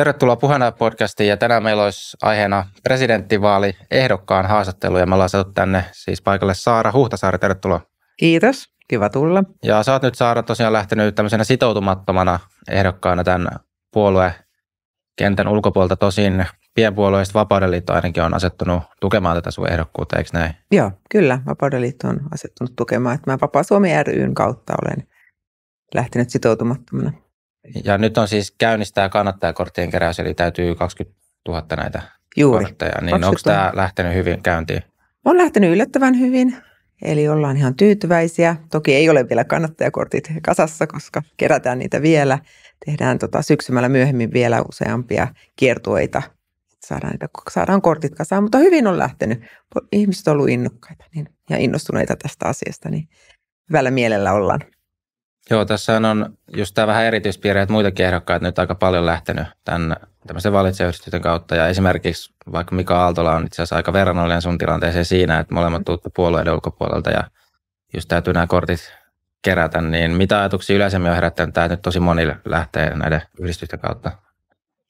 Tervetuloa Puheena podcastiin ja tänään meillä olisi aiheena presidenttivaali ehdokkaan haastattelu ja me ollaan saatu tänne siis paikalle Saara Huhtasaari. Tervetuloa. Kiitos, kiva tulla. Ja sä oot nyt Saara tosiaan lähtenyt tämmöisenä sitoutumattomana ehdokkaana tämän puoluekentän ulkopuolta tosin pienpuolueista Vapaudenliitto ainakin on asettunut tukemaan tätä sun ehdokkuutta, eikö näin? Joo, kyllä. Vapaudenliitto on asettunut tukemaan. Että mä Vapaa Suomi ryn kautta olen lähtenyt sitoutumattomana. Ja nyt on siis käynnistää kannattajakorttien keräys, eli täytyy 20 000 näitä Juuri. kortteja. Niin onko tämä lähtenyt hyvin käyntiin? On lähtenyt yllättävän hyvin. Eli ollaan ihan tyytyväisiä. Toki ei ole vielä kannattajakortit kasassa, koska kerätään niitä vielä. Tehdään tota syksymällä myöhemmin vielä useampia kiertueita. Saadaan, niitä, saadaan kortit kasaan, mutta hyvin on lähtenyt. Ihmiset on ollut innokkaita niin, ja innostuneita tästä asiasta, niin hyvällä mielellä ollaan Joo, tässä on just tämä vähän erityispiirre, että muitakin ehdokkaita nyt aika paljon lähtenyt tämän tämmöisen valitsijayhdistyksen kautta. Ja esimerkiksi vaikka Mika Aaltola on itse asiassa aika verrannollinen sun tilanteeseen siinä, että molemmat tuutte puolueiden ulkopuolelta ja just täytyy nämä kortit kerätä, niin mitä ajatuksia yleisemmin on herättänyt tämä, nyt tosi moni lähtee näiden yhdistysten kautta?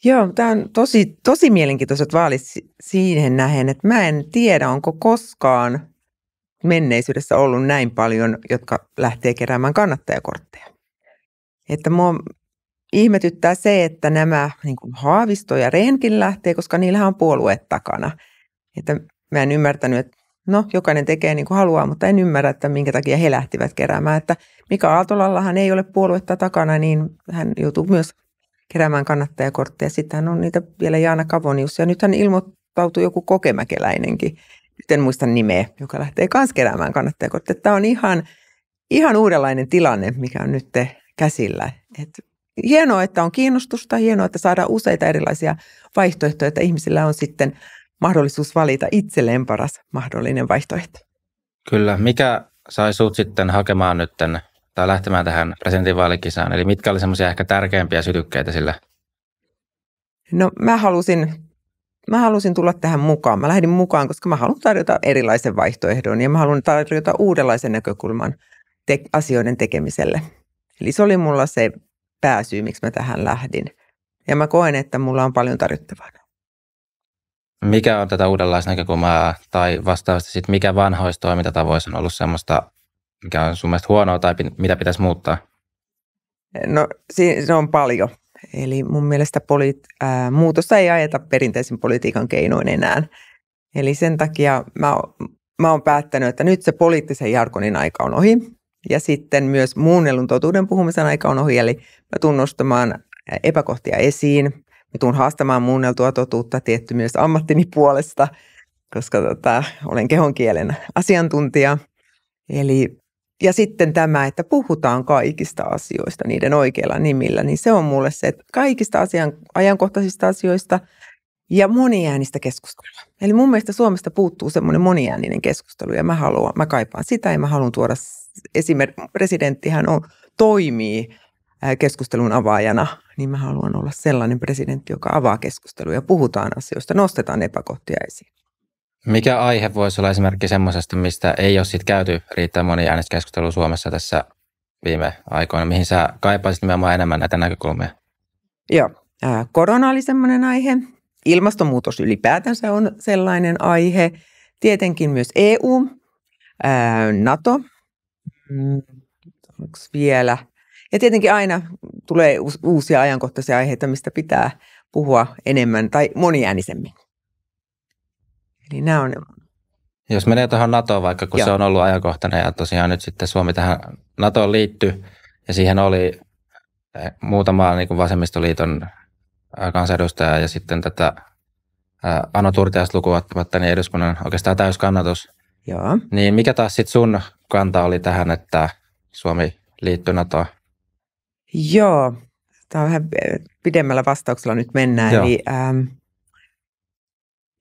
Joo, tämä on tosi, tosi mielenkiintoiset vaalit siihen nähen, että mä en tiedä, onko koskaan menneisyydessä ollut näin paljon, jotka lähtee keräämään kannattajakortteja. Että mua ihmetyttää se, että nämä niin kuin Haavisto ja Rehnkin lähtee, koska niillähän on puolueet takana. Että mä en ymmärtänyt, että no jokainen tekee niin kuin haluaa, mutta en ymmärrä, että minkä takia he lähtivät keräämään. Että Mika Aaltolallahan ei ole puoluetta takana, niin hän joutuu myös keräämään kannattajakortteja. Sitten hän on niitä vielä Jaana Kavonius ja nythän ilmoittautui joku kokemäkeläinenkin – nyt en muista nimeä, joka lähtee kanssa keräämään kannattajakortteja. Tämä on ihan, ihan uudenlainen tilanne, mikä on nyt käsillä. Et hienoa, että on kiinnostusta, hienoa, että saadaan useita erilaisia vaihtoehtoja, että ihmisillä on sitten mahdollisuus valita itselleen paras mahdollinen vaihtoehto. Kyllä. Mikä sai sut sitten hakemaan nyt tai lähtemään tähän presidentinvaalikisaan? Eli mitkä oli semmoisia ehkä tärkeimpiä sytykkeitä sillä? No mä halusin mä halusin tulla tähän mukaan. Mä lähdin mukaan, koska mä haluan tarjota erilaisen vaihtoehdon ja mä haluan tarjota uudenlaisen näkökulman te- asioiden tekemiselle. Eli se oli mulla se pääsyy, miksi mä tähän lähdin. Ja mä koen, että mulla on paljon tarjottavaa. Mikä on tätä uudenlaisnäkökulmaa tai vastaavasti sitten, mikä vanhoista toimintatavoissa on ollut semmoista, mikä on sun mielestä huonoa tai mitä pitäisi muuttaa? No se on paljon. Eli mun mielestä poli- ää, muutosta ei ajeta perinteisen politiikan keinoin enää. Eli sen takia mä, mä oon päättänyt, että nyt se poliittisen jarkonin aika on ohi. Ja sitten myös muunnellun totuuden puhumisen aika on ohi. Eli mä tunnustamaan epäkohtia esiin. Mä tuun haastamaan muunneltua totuutta tietty myös ammattini puolesta, koska tota, olen kielen asiantuntija. Eli ja sitten tämä, että puhutaan kaikista asioista niiden oikeilla nimillä, niin se on mulle se, että kaikista asian, ajankohtaisista asioista ja moniäänistä keskustelua. Eli mun mielestä Suomesta puuttuu semmoinen moniääninen keskustelu ja mä haluan, mä kaipaan sitä ja mä haluan tuoda esimerkiksi presidenttihän on, toimii keskustelun avaajana, niin mä haluan olla sellainen presidentti, joka avaa keskustelua ja puhutaan asioista, nostetaan epäkohtia esiin. Mikä aihe voisi olla esimerkki semmoisesta, mistä ei ole sit käyty riittävän moni äänestyskeskustelu Suomessa tässä viime aikoina? Mihin sä kaipaisit nimenomaan enemmän näitä näkökulmia? Joo, korona oli semmoinen aihe. Ilmastonmuutos ylipäätänsä on sellainen aihe. Tietenkin myös EU, NATO, mm, onko vielä? Ja tietenkin aina tulee uusia ajankohtaisia aiheita, mistä pitää puhua enemmän tai moniäänisemmin. Eli niin nämä on Jos menee tuohon NATOon vaikka, kun Joo. se on ollut ajankohtainen ja tosiaan nyt sitten Suomi tähän NATOon liittyy ja siihen oli eh, muutama niin kuin vasemmistoliiton eh, kansanedustaja ja sitten tätä eh, Anno Turtias lukuun niin eduskunnan oikeastaan täyskannatus. Joo. Niin mikä taas sitten sun kanta oli tähän, että Suomi liittyy NATOon? Joo, tämä on vähän pidemmällä vastauksella nyt mennään. Joo. Eli, ähm,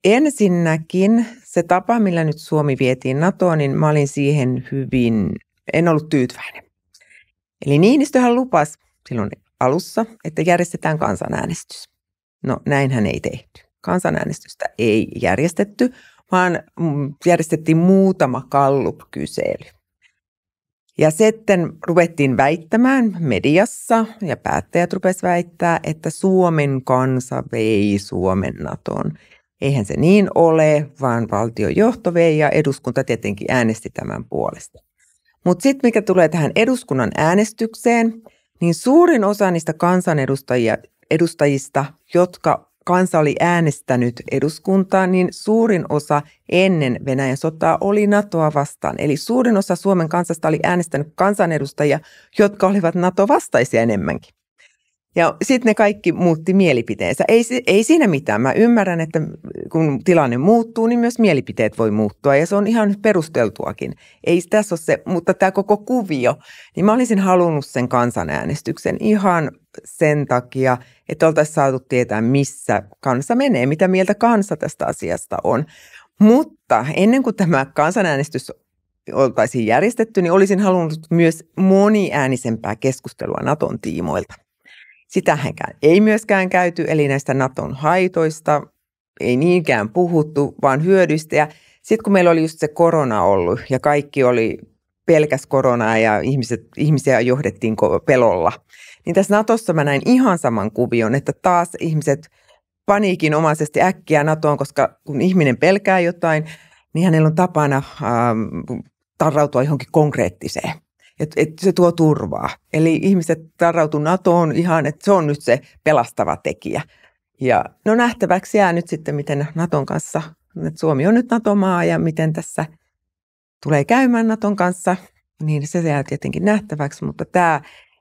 Ensinnäkin se tapa, millä nyt Suomi vietiin NATOon, niin mä olin siihen hyvin, en ollut tyytyväinen. Eli Niinistöhän lupasi silloin alussa, että järjestetään kansanäänestys. No näinhän ei tehty. Kansanäänestystä ei järjestetty, vaan järjestettiin muutama kallupkysely. Ja sitten ruvettiin väittämään mediassa, ja päättäjät rupesivat väittää, että Suomen kansa vei Suomen Naton. Eihän se niin ole, vaan valtiojohto vei ja eduskunta tietenkin äänesti tämän puolesta. Mutta sitten mikä tulee tähän eduskunnan äänestykseen, niin suurin osa niistä kansanedustajista, jotka kansa oli äänestänyt eduskuntaa, niin suurin osa ennen Venäjän sotaa oli NATOa vastaan. Eli suurin osa Suomen kansasta oli äänestänyt kansanedustajia, jotka olivat NATO-vastaisia enemmänkin. Ja sitten ne kaikki muutti mielipiteensä. Ei, ei siinä mitään. Mä ymmärrän, että kun tilanne muuttuu, niin myös mielipiteet voi muuttua ja se on ihan perusteltuakin. Ei tässä ole se, mutta tämä koko kuvio, niin mä olisin halunnut sen kansanäänestyksen ihan sen takia, että oltaisiin saatu tietää, missä kansa menee, mitä mieltä kansa tästä asiasta on. Mutta ennen kuin tämä kansanäänestys oltaisiin järjestetty, niin olisin halunnut myös moniäänisempää keskustelua Naton tiimoilta. Sitähänkään ei myöskään käyty, eli näistä Naton haitoista ei niinkään puhuttu, vaan hyödyistä. Ja sitten kun meillä oli just se korona ollut ja kaikki oli pelkäs koronaa ja ihmiset, ihmisiä johdettiin pelolla, niin tässä Natossa mä näin ihan saman kuvion, että taas ihmiset paniikinomaisesti äkkiä NATOon, koska kun ihminen pelkää jotain, niin hänellä on tapana ähm, tarrautua johonkin konkreettiseen että et se tuo turvaa. Eli ihmiset tarrautu NATOon ihan, että se on nyt se pelastava tekijä. Ja no nähtäväksi jää nyt sitten, miten Naton kanssa, että Suomi on nyt NATO-maa ja miten tässä tulee käymään Naton kanssa, niin se jää tietenkin nähtäväksi, mutta tämä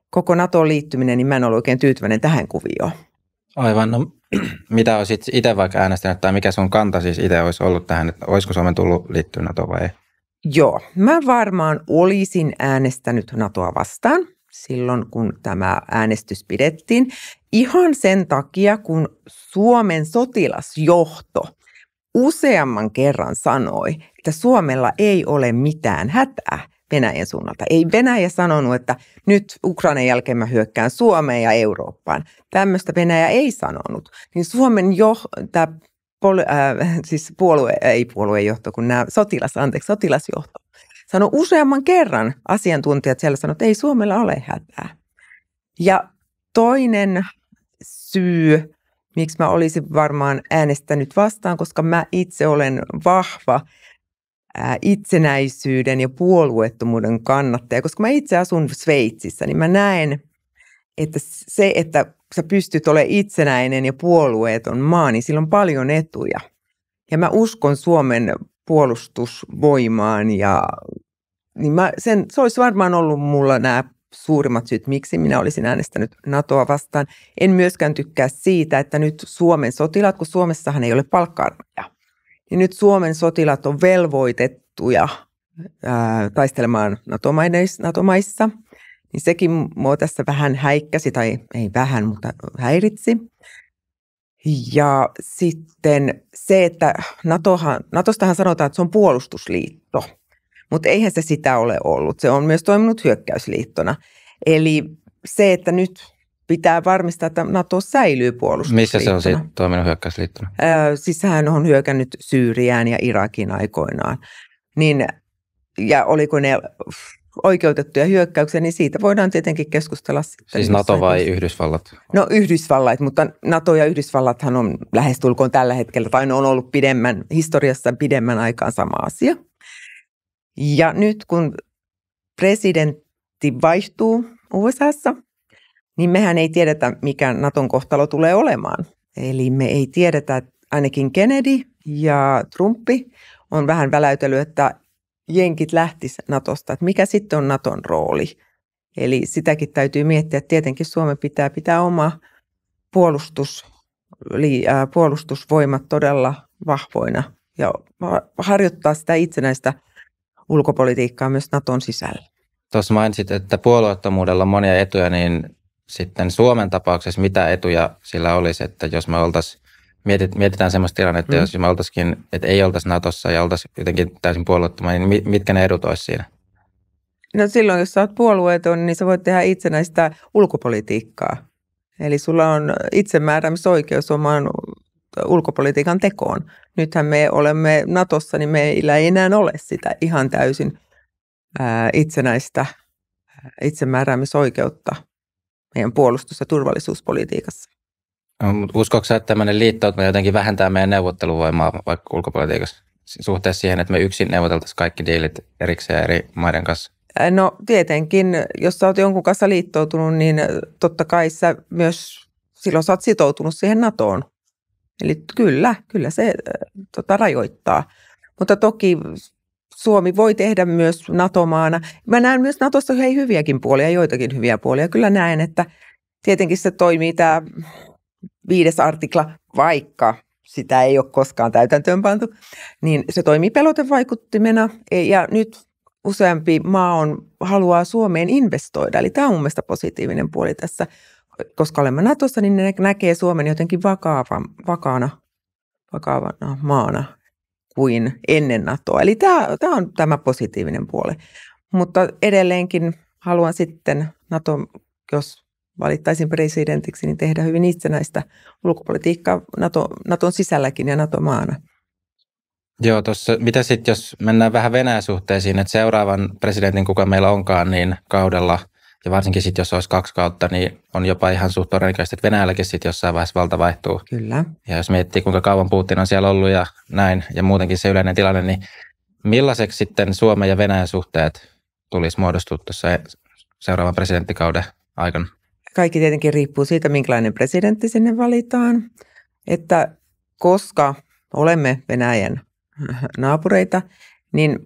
koko NATOon liittyminen, niin mä en ollut oikein tyytyväinen tähän kuvioon. Aivan, no mitä olisit itse vaikka äänestänyt tai mikä sun kanta siis itse olisi ollut tähän, että olisiko Suomen tullut liittyä NATO vai ei? Joo, mä varmaan olisin äänestänyt NATOa vastaan silloin, kun tämä äänestys pidettiin. Ihan sen takia, kun Suomen sotilasjohto useamman kerran sanoi, että Suomella ei ole mitään hätää Venäjän suunnalta. Ei Venäjä sanonut, että nyt Ukrainan jälkeen mä hyökkään Suomeen ja Eurooppaan. Tämmöistä Venäjä ei sanonut. Niin Suomen jo, tämä pol, äh, siis puolue, ei puoluejohto, kun nämä sotilas, anteeksi, sotilasjohto sanoi useamman kerran, asiantuntijat siellä sanoivat, että ei Suomella ole hätää. Ja toinen syy, miksi mä olisin varmaan äänestänyt vastaan, koska mä itse olen vahva äh, itsenäisyyden ja puolueettomuuden kannattaja, koska mä itse asun Sveitsissä, niin mä näen, että se, että sä pystyt olemaan itsenäinen ja puolueeton maa, niin sillä on paljon etuja. Ja mä uskon Suomen puolustusvoimaan ja niin mä sen, se olisi varmaan ollut mulla nämä suurimmat syyt, miksi minä olisin äänestänyt NATOa vastaan. En myöskään tykkää siitä, että nyt Suomen sotilaat, kun Suomessahan ei ole palkkaarmeja, niin nyt Suomen sotilaat on velvoitettuja ää, taistelemaan NATO-maissa niin sekin mua tässä vähän häikkäsi, tai ei vähän, mutta häiritsi. Ja sitten se, että NATOhan, NATOstahan sanotaan, että se on puolustusliitto, mutta eihän se sitä ole ollut. Se on myös toiminut hyökkäysliittona. Eli se, että nyt pitää varmistaa, että NATO säilyy puolustusliittona. Missä se on sitten toiminut hyökkäysliittona? Öö, siis on hyökännyt Syyriään ja Irakin aikoinaan. Niin, ja oliko ne oikeutettuja hyökkäyksiä, niin siitä voidaan tietenkin keskustella. Sitten siis NATO vai Yhdysvallat? No Yhdysvallat, mutta NATO ja Yhdysvallathan on lähestulkoon tällä hetkellä, tai ne on ollut pidemmän, historiassa pidemmän aikaan sama asia. Ja nyt kun presidentti vaihtuu USAssa, niin mehän ei tiedetä, mikä Naton kohtalo tulee olemaan. Eli me ei tiedetä, ainakin Kennedy ja Trumpi on vähän väläytely, että jenkit lähtis Natosta, että mikä sitten on Naton rooli. Eli sitäkin täytyy miettiä, että tietenkin Suomen pitää pitää oma puolustus, eli puolustusvoimat todella vahvoina ja harjoittaa sitä itsenäistä ulkopolitiikkaa myös Naton sisällä. Tuossa mainitsit, että puolueettomuudella on monia etuja, niin sitten Suomen tapauksessa mitä etuja sillä olisi, että jos me oltaisiin mietit, mietitään sellaista tilannetta, mm. jos me oltaisikin, että ei oltaisi Natossa ja oltaisiin jotenkin täysin puolueettoman, niin mitkä ne edut olisi siinä? No silloin, jos sä oot puolueeton, niin sä voit tehdä itsenäistä ulkopolitiikkaa. Eli sulla on itsemääräämisoikeus omaan ulkopolitiikan tekoon. Nythän me olemme Natossa, niin meillä ei enää ole sitä ihan täysin ää, itsenäistä itsemääräämisoikeutta meidän puolustus- ja turvallisuuspolitiikassa. Äh, Uskoiko sä, että tämmöinen liittoutuma jotenkin vähentää meidän neuvotteluvoimaa vaikka ulkopolitiikassa suhteessa siihen, että me yksin neuvoteltaisiin kaikki diilit erikseen eri maiden kanssa? Äh, no tietenkin, jos sä oot jonkun kanssa liittoutunut, niin totta kai sä myös silloin sä oot sitoutunut siihen NATOon. Eli kyllä, kyllä se äh, tota, rajoittaa. Mutta toki Suomi voi tehdä myös NATO-maana. Mä näen myös Natosta hei hyviäkin puolia, joitakin hyviä puolia. Kyllä näen, että tietenkin se toimii tämä viides artikla, vaikka sitä ei ole koskaan täytäntöönpantu, niin se toimii pelotevaikuttimena e, ja nyt useampi maa on, haluaa Suomeen investoida. Eli tämä on mun mielestä positiivinen puoli tässä, koska olemme Natossa, niin ne näkee Suomen jotenkin vakaava, vakaana, vakavana maana kuin ennen NATOa. Eli tämä, tämä on tämä positiivinen puoli. Mutta edelleenkin haluan sitten NATO, jos valittaisiin presidentiksi, niin tehdä hyvin itsenäistä ulkopolitiikkaa NATO, Naton sisälläkin ja NATO-maana. Joo, tuossa, mitä sitten jos mennään vähän Venäjän suhteisiin, että seuraavan presidentin, kuka meillä onkaan, niin kaudella, ja varsinkin sitten jos olisi kaksi kautta, niin on jopa ihan suht todennäköistä, että Venäjälläkin sitten jossain vaiheessa valta vaihtuu. Kyllä. Ja jos miettii, kuinka kauan Putin on siellä ollut ja näin, ja muutenkin se yleinen tilanne, niin millaiseksi sitten Suomen ja Venäjän suhteet tulisi muodostua tuossa seuraavan presidenttikauden aikana? kaikki tietenkin riippuu siitä, minkälainen presidentti sinne valitaan, että koska olemme Venäjän naapureita, niin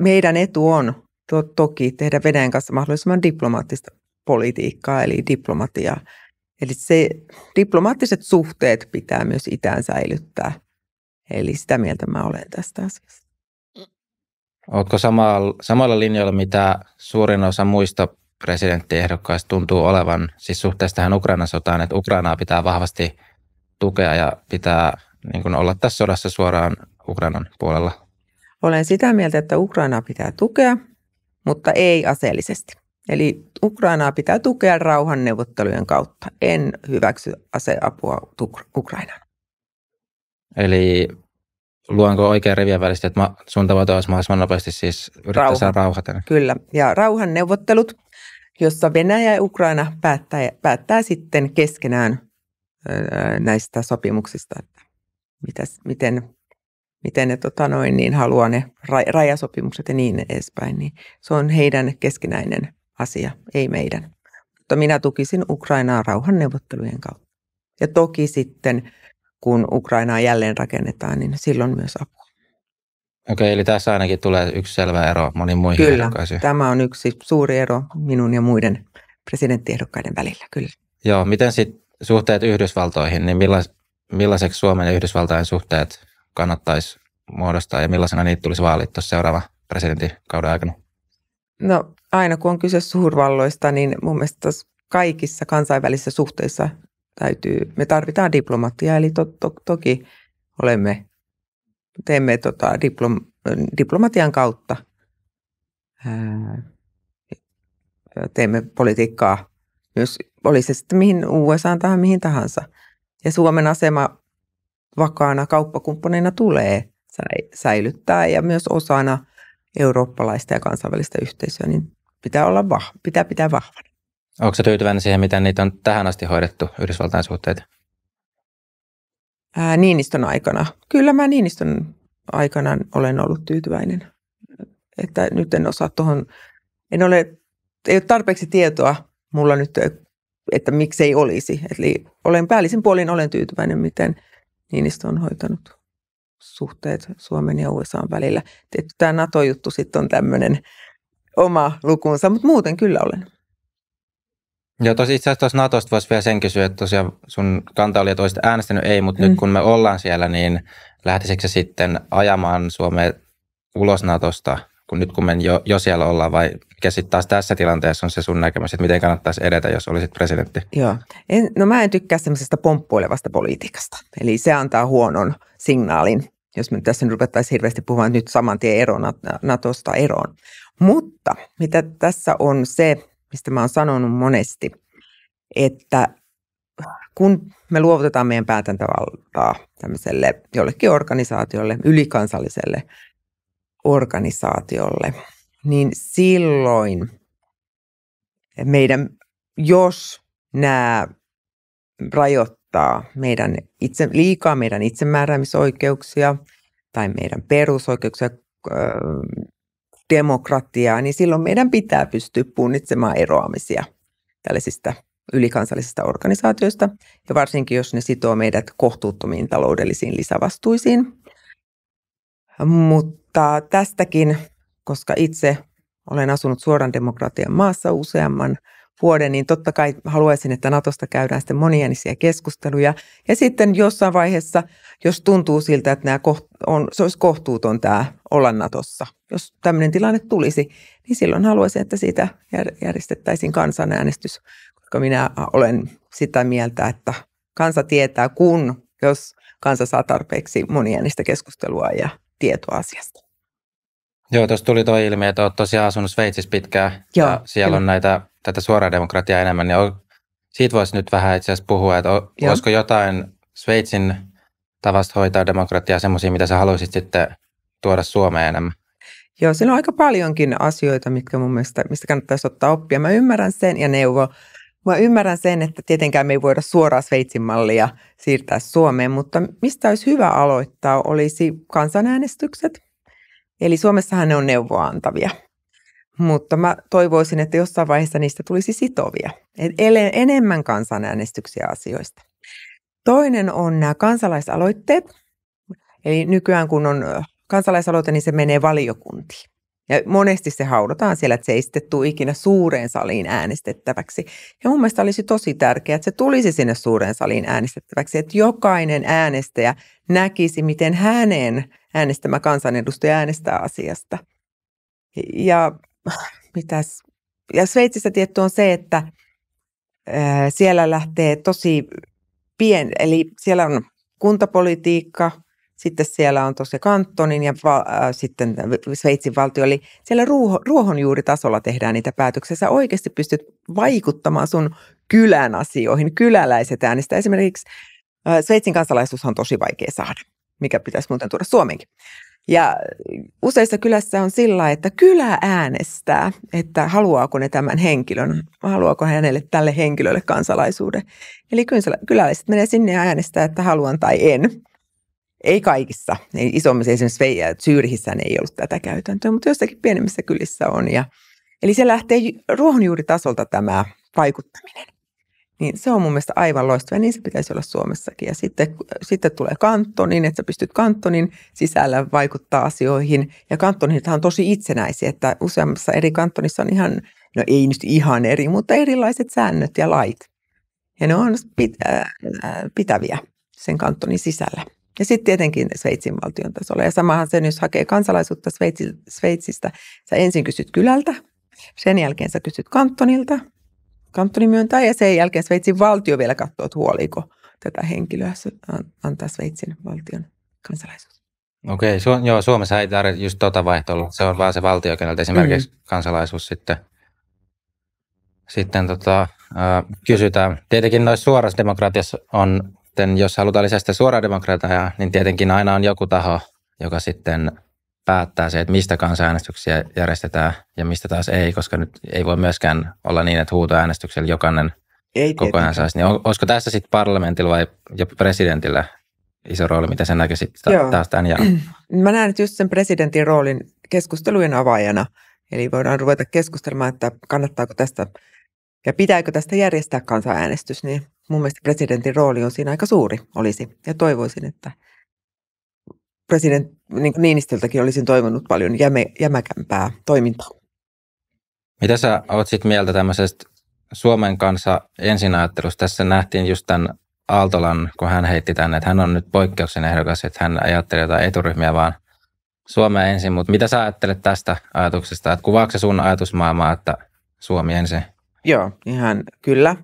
meidän etu on to- toki tehdä Venäjän kanssa mahdollisimman diplomaattista politiikkaa, eli diplomatiaa. Eli se diplomaattiset suhteet pitää myös itään säilyttää. Eli sitä mieltä mä olen tästä asiasta. Oletko samalla, samalla linjalla, mitä suurin osa muista presidenttiehdokkaista tuntuu olevan, siis suhteessa tähän Ukrainan sotaan, että Ukrainaa pitää vahvasti tukea ja pitää niin kuin olla tässä sodassa suoraan Ukrainan puolella? Olen sitä mieltä, että Ukrainaa pitää tukea, mutta ei aseellisesti. Eli Ukrainaa pitää tukea rauhanneuvottelujen kautta. En hyväksy aseapua Ukrainaan. Eli luonko oikein rivien välistä, että sun tavoite olisi mahdollisimman nopeasti siis yrittää Rauha. saada rauhata? Kyllä, ja rauhanneuvottelut jossa Venäjä ja Ukraina päättää, päättää sitten keskenään näistä sopimuksista, että mitäs, miten, miten ne tota noin, niin haluaa ne rajasopimukset ja niin edespäin. Niin se on heidän keskinäinen asia, ei meidän. Mutta minä tukisin Ukrainaa rauhanneuvottelujen kautta. Ja toki sitten, kun Ukrainaa jälleen rakennetaan, niin silloin myös apua. Okei, eli tässä ainakin tulee yksi selvä ero moniin muihin Kyllä, tämä on yksi suuri ero minun ja muiden presidenttiehdokkaiden välillä, kyllä. Joo, miten sitten suhteet Yhdysvaltoihin, niin millais, millaiseksi Suomen ja Yhdysvaltain suhteet kannattaisi muodostaa ja millaisena niitä tulisi vaalittua seuraava presidenttikauden aikana? No aina kun on kyse suurvalloista, niin mun mielestä kaikissa kansainvälisissä suhteissa täytyy, me tarvitaan diplomatiaa, eli to, to, toki olemme teemme tota diplom, diplomatian kautta, ää, teemme politiikkaa, myös oli se sitten mihin USA tai mihin tahansa. Ja Suomen asema vakaana kauppakumppaneina tulee säilyttää ja myös osana eurooppalaista ja kansainvälistä yhteisöä, niin pitää, olla vahva, pitää pitää vahvana. Onko se tyytyväinen siihen, miten niitä on tähän asti hoidettu Yhdysvaltain suhteita? ää, Niinistön aikana. Kyllä mä Niinistön aikana olen ollut tyytyväinen. Että nyt en osaa tuohon, en ole, ei ole tarpeeksi tietoa mulla nyt, että miksei olisi. Eli olen päällisin puolin olen tyytyväinen, miten Niinistö on hoitanut suhteet Suomen ja USA välillä. Tämä NATO-juttu sitten on tämmöinen oma lukunsa, mutta muuten kyllä olen. Joo, tosi itse asiassa tuossa Natosta voisi vielä sen kysyä, että tosiaan sun kanta oli, että olisit äänestänyt ei, mutta mm. nyt kun me ollaan siellä, niin lähtisikö sitten ajamaan Suomea ulos Natosta, kun nyt kun me jo, jo siellä ollaan, vai mikä sitten taas tässä tilanteessa on se sun näkemys, että miten kannattaisi edetä, jos olisit presidentti? Joo, en, no mä en tykkää semmoisesta pomppuilevasta politiikasta, eli se antaa huonon signaalin, jos me tässä nyt ruvettaisiin hirveästi puhumaan nyt saman tien eroon Natosta eroon. Mutta mitä tässä on se, mistä mä oon sanonut monesti, että kun me luovutetaan meidän päätäntävaltaa tämmöiselle jollekin organisaatiolle, ylikansalliselle organisaatiolle, niin silloin meidän, jos nämä rajoittaa meidän itse, liikaa meidän itsemääräämisoikeuksia tai meidän perusoikeuksia, öö, demokratiaa, niin silloin meidän pitää pystyä punnitsemaan eroamisia tällaisista ylikansallisista organisaatioista, ja varsinkin jos ne sitoo meidät kohtuuttomiin taloudellisiin lisävastuisiin. Mutta tästäkin, koska itse olen asunut suoran demokratian maassa useamman vuoden, niin totta kai haluaisin, että Natosta käydään sitten moniäänisiä keskusteluja. Ja sitten jossain vaiheessa, jos tuntuu siltä, että nämä koht- on, se olisi kohtuuton tämä olla Natossa, jos tämmöinen tilanne tulisi, niin silloin haluaisin, että siitä järjestettäisiin kansanäänestys, koska minä olen sitä mieltä, että kansa tietää, kun jos kansa saa tarpeeksi moniäänistä keskustelua ja tietoa asiasta. Joo, tuossa tuli tuo ilmi, että olet tosiaan asunut Sveitsissä pitkään ja siellä kyllä. on näitä, tätä suoraa demokratiaa enemmän, niin on, siitä voisi nyt vähän itse asiassa puhua, että o, olisiko jotain Sveitsin tavasta hoitaa demokratiaa semmoisia, mitä sä haluaisit sitten tuoda Suomeen enemmän? Joo, siinä on aika paljonkin asioita, mitkä mun mielestä, mistä kannattaisi ottaa oppia. Mä ymmärrän sen ja neuvo. Mä ymmärrän sen, että tietenkään me ei voida suoraan Sveitsin mallia siirtää Suomeen, mutta mistä olisi hyvä aloittaa, olisi kansanäänestykset. Eli Suomessahan ne on neuvoa antavia. Mutta mä toivoisin, että jossain vaiheessa niistä tulisi sitovia. Eli enemmän kansanäänestyksiä asioista. Toinen on nämä kansalaisaloitteet. Eli nykyään kun on kansalaisaloite, niin se menee valiokuntiin. Ja monesti se haudataan siellä, että se ei sitten tule ikinä suureen saliin äänestettäväksi. Ja mun mielestä olisi tosi tärkeää, että se tulisi sinne suureen saliin äänestettäväksi, että jokainen äänestäjä näkisi, miten hänen äänestämä kansanedustaja äänestää asiasta. Ja, mitäs? ja Sveitsissä tietty on se, että siellä lähtee tosi pien, eli siellä on kuntapolitiikka, sitten siellä on tosiaan kantonin ja va- äh, sitten Sveitsin valtio. Eli siellä ruoho, ruohonjuuritasolla tehdään niitä päätöksiä. Sä oikeasti pystyt vaikuttamaan sun kylän asioihin. Kyläläiset äänestää. Esimerkiksi äh, Sveitsin kansalaisuus on tosi vaikea saada, mikä pitäisi muuten tuoda Suomeenkin. Ja useissa kylässä on sillä, että kylä äänestää, että haluaako ne tämän henkilön, haluaako hänelle tälle henkilölle kansalaisuuden. Eli kyläläiset menee sinne ja äänestää, että haluan tai en. Ei kaikissa. Isommissa esimerkiksi Syyrihissä äh, ei ollut tätä käytäntöä, mutta jossakin pienemmissä kylissä on. Ja, eli se lähtee ruohonjuuritasolta tämä vaikuttaminen. Niin se on mun mielestä aivan loistava ja niin se pitäisi olla Suomessakin. Ja sitten, sitten tulee kantonin, että sä pystyt kantonin sisällä vaikuttaa asioihin. Ja kantonit on tosi itsenäisiä, että useammassa eri kantonissa on ihan, no ei nyt ihan eri, mutta erilaiset säännöt ja lait. Ja ne on äh, äh, pitäviä sen kantonin sisällä. Ja sitten tietenkin Sveitsin valtion tasolla. Ja samahan se, jos hakee kansalaisuutta Sveitsi, Sveitsistä, sä ensin kysyt kylältä, sen jälkeen sä kysyt kantonilta, kantoni myöntää ja sen jälkeen Sveitsin valtio vielä katsoo, että huoliiko tätä henkilöä antaa Sveitsin valtion kansalaisuus. Okei, su- joo, Suomessa ei tarvitse just tota vaihtoa se on vaan se valtio, keneltä esimerkiksi mm-hmm. kansalaisuus sitten, sitten tota, äh, kysytään. Tietenkin noissa suorassa demokratiassa on sitten, jos halutaan lisää sitä suoraa demokratiaa, niin tietenkin aina on joku taho, joka sitten päättää se, että mistä kansanäänestyksiä järjestetään ja mistä taas ei, koska nyt ei voi myöskään olla niin, että huutoäänestyksellä jokainen ei koko ajan saisi. Niin on, olisiko tässä sitten parlamentilla vai jopa presidentillä iso rooli, mitä sen näkisit ta- taas tämän ja... Mä näen nyt just sen presidentin roolin keskustelujen avaajana. Eli voidaan ruveta keskustelemaan, että kannattaako tästä ja pitääkö tästä järjestää kansanäänestys, niin mun mielestä presidentin rooli on siinä aika suuri olisi. Ja toivoisin, että president niin Niinistöltäkin olisin toivonut paljon jäme, jämäkämpää toimintaa. Mitä sä oot sit mieltä tämmöisestä Suomen kanssa ensin ajattelusta? Tässä nähtiin just tämän Aaltolan, kun hän heitti tänne, että hän on nyt poikkeuksen ehdokas, että hän ajattelee jotain eturyhmiä vaan Suomea ensin. Mutta mitä sä ajattelet tästä ajatuksesta? Että kuvaako se sun ajatusmaailmaa, että Suomi ensin? Joo, ihan kyllä.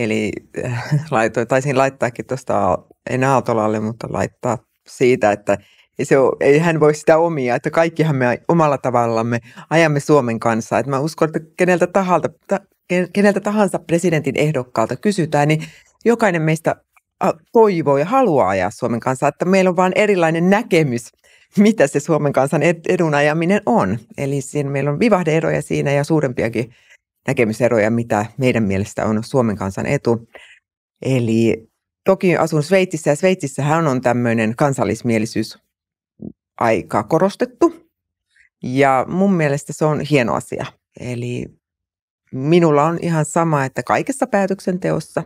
Eli äh, laitoin, taisin laittaakin tuosta, en Aaltolalle, mutta laittaa siitä, että se ole, ei hän voi sitä omia, että kaikkihan me omalla tavallamme ajamme Suomen kanssa. Että mä uskon, että keneltä, tahalta, keneltä tahansa presidentin ehdokkaalta kysytään, niin jokainen meistä toivoo ja haluaa ajaa Suomen kanssa, että meillä on vain erilainen näkemys, mitä se Suomen kansan edun ajaminen on. Eli siinä meillä on vivahdeeroja siinä ja suurempiakin näkemyseroja, mitä meidän mielestä on Suomen kansan etu. Eli toki asun Sveitsissä ja Sveitsissähän on tämmöinen kansallismielisyys aika korostettu. Ja mun mielestä se on hieno asia. Eli minulla on ihan sama, että kaikessa päätöksenteossa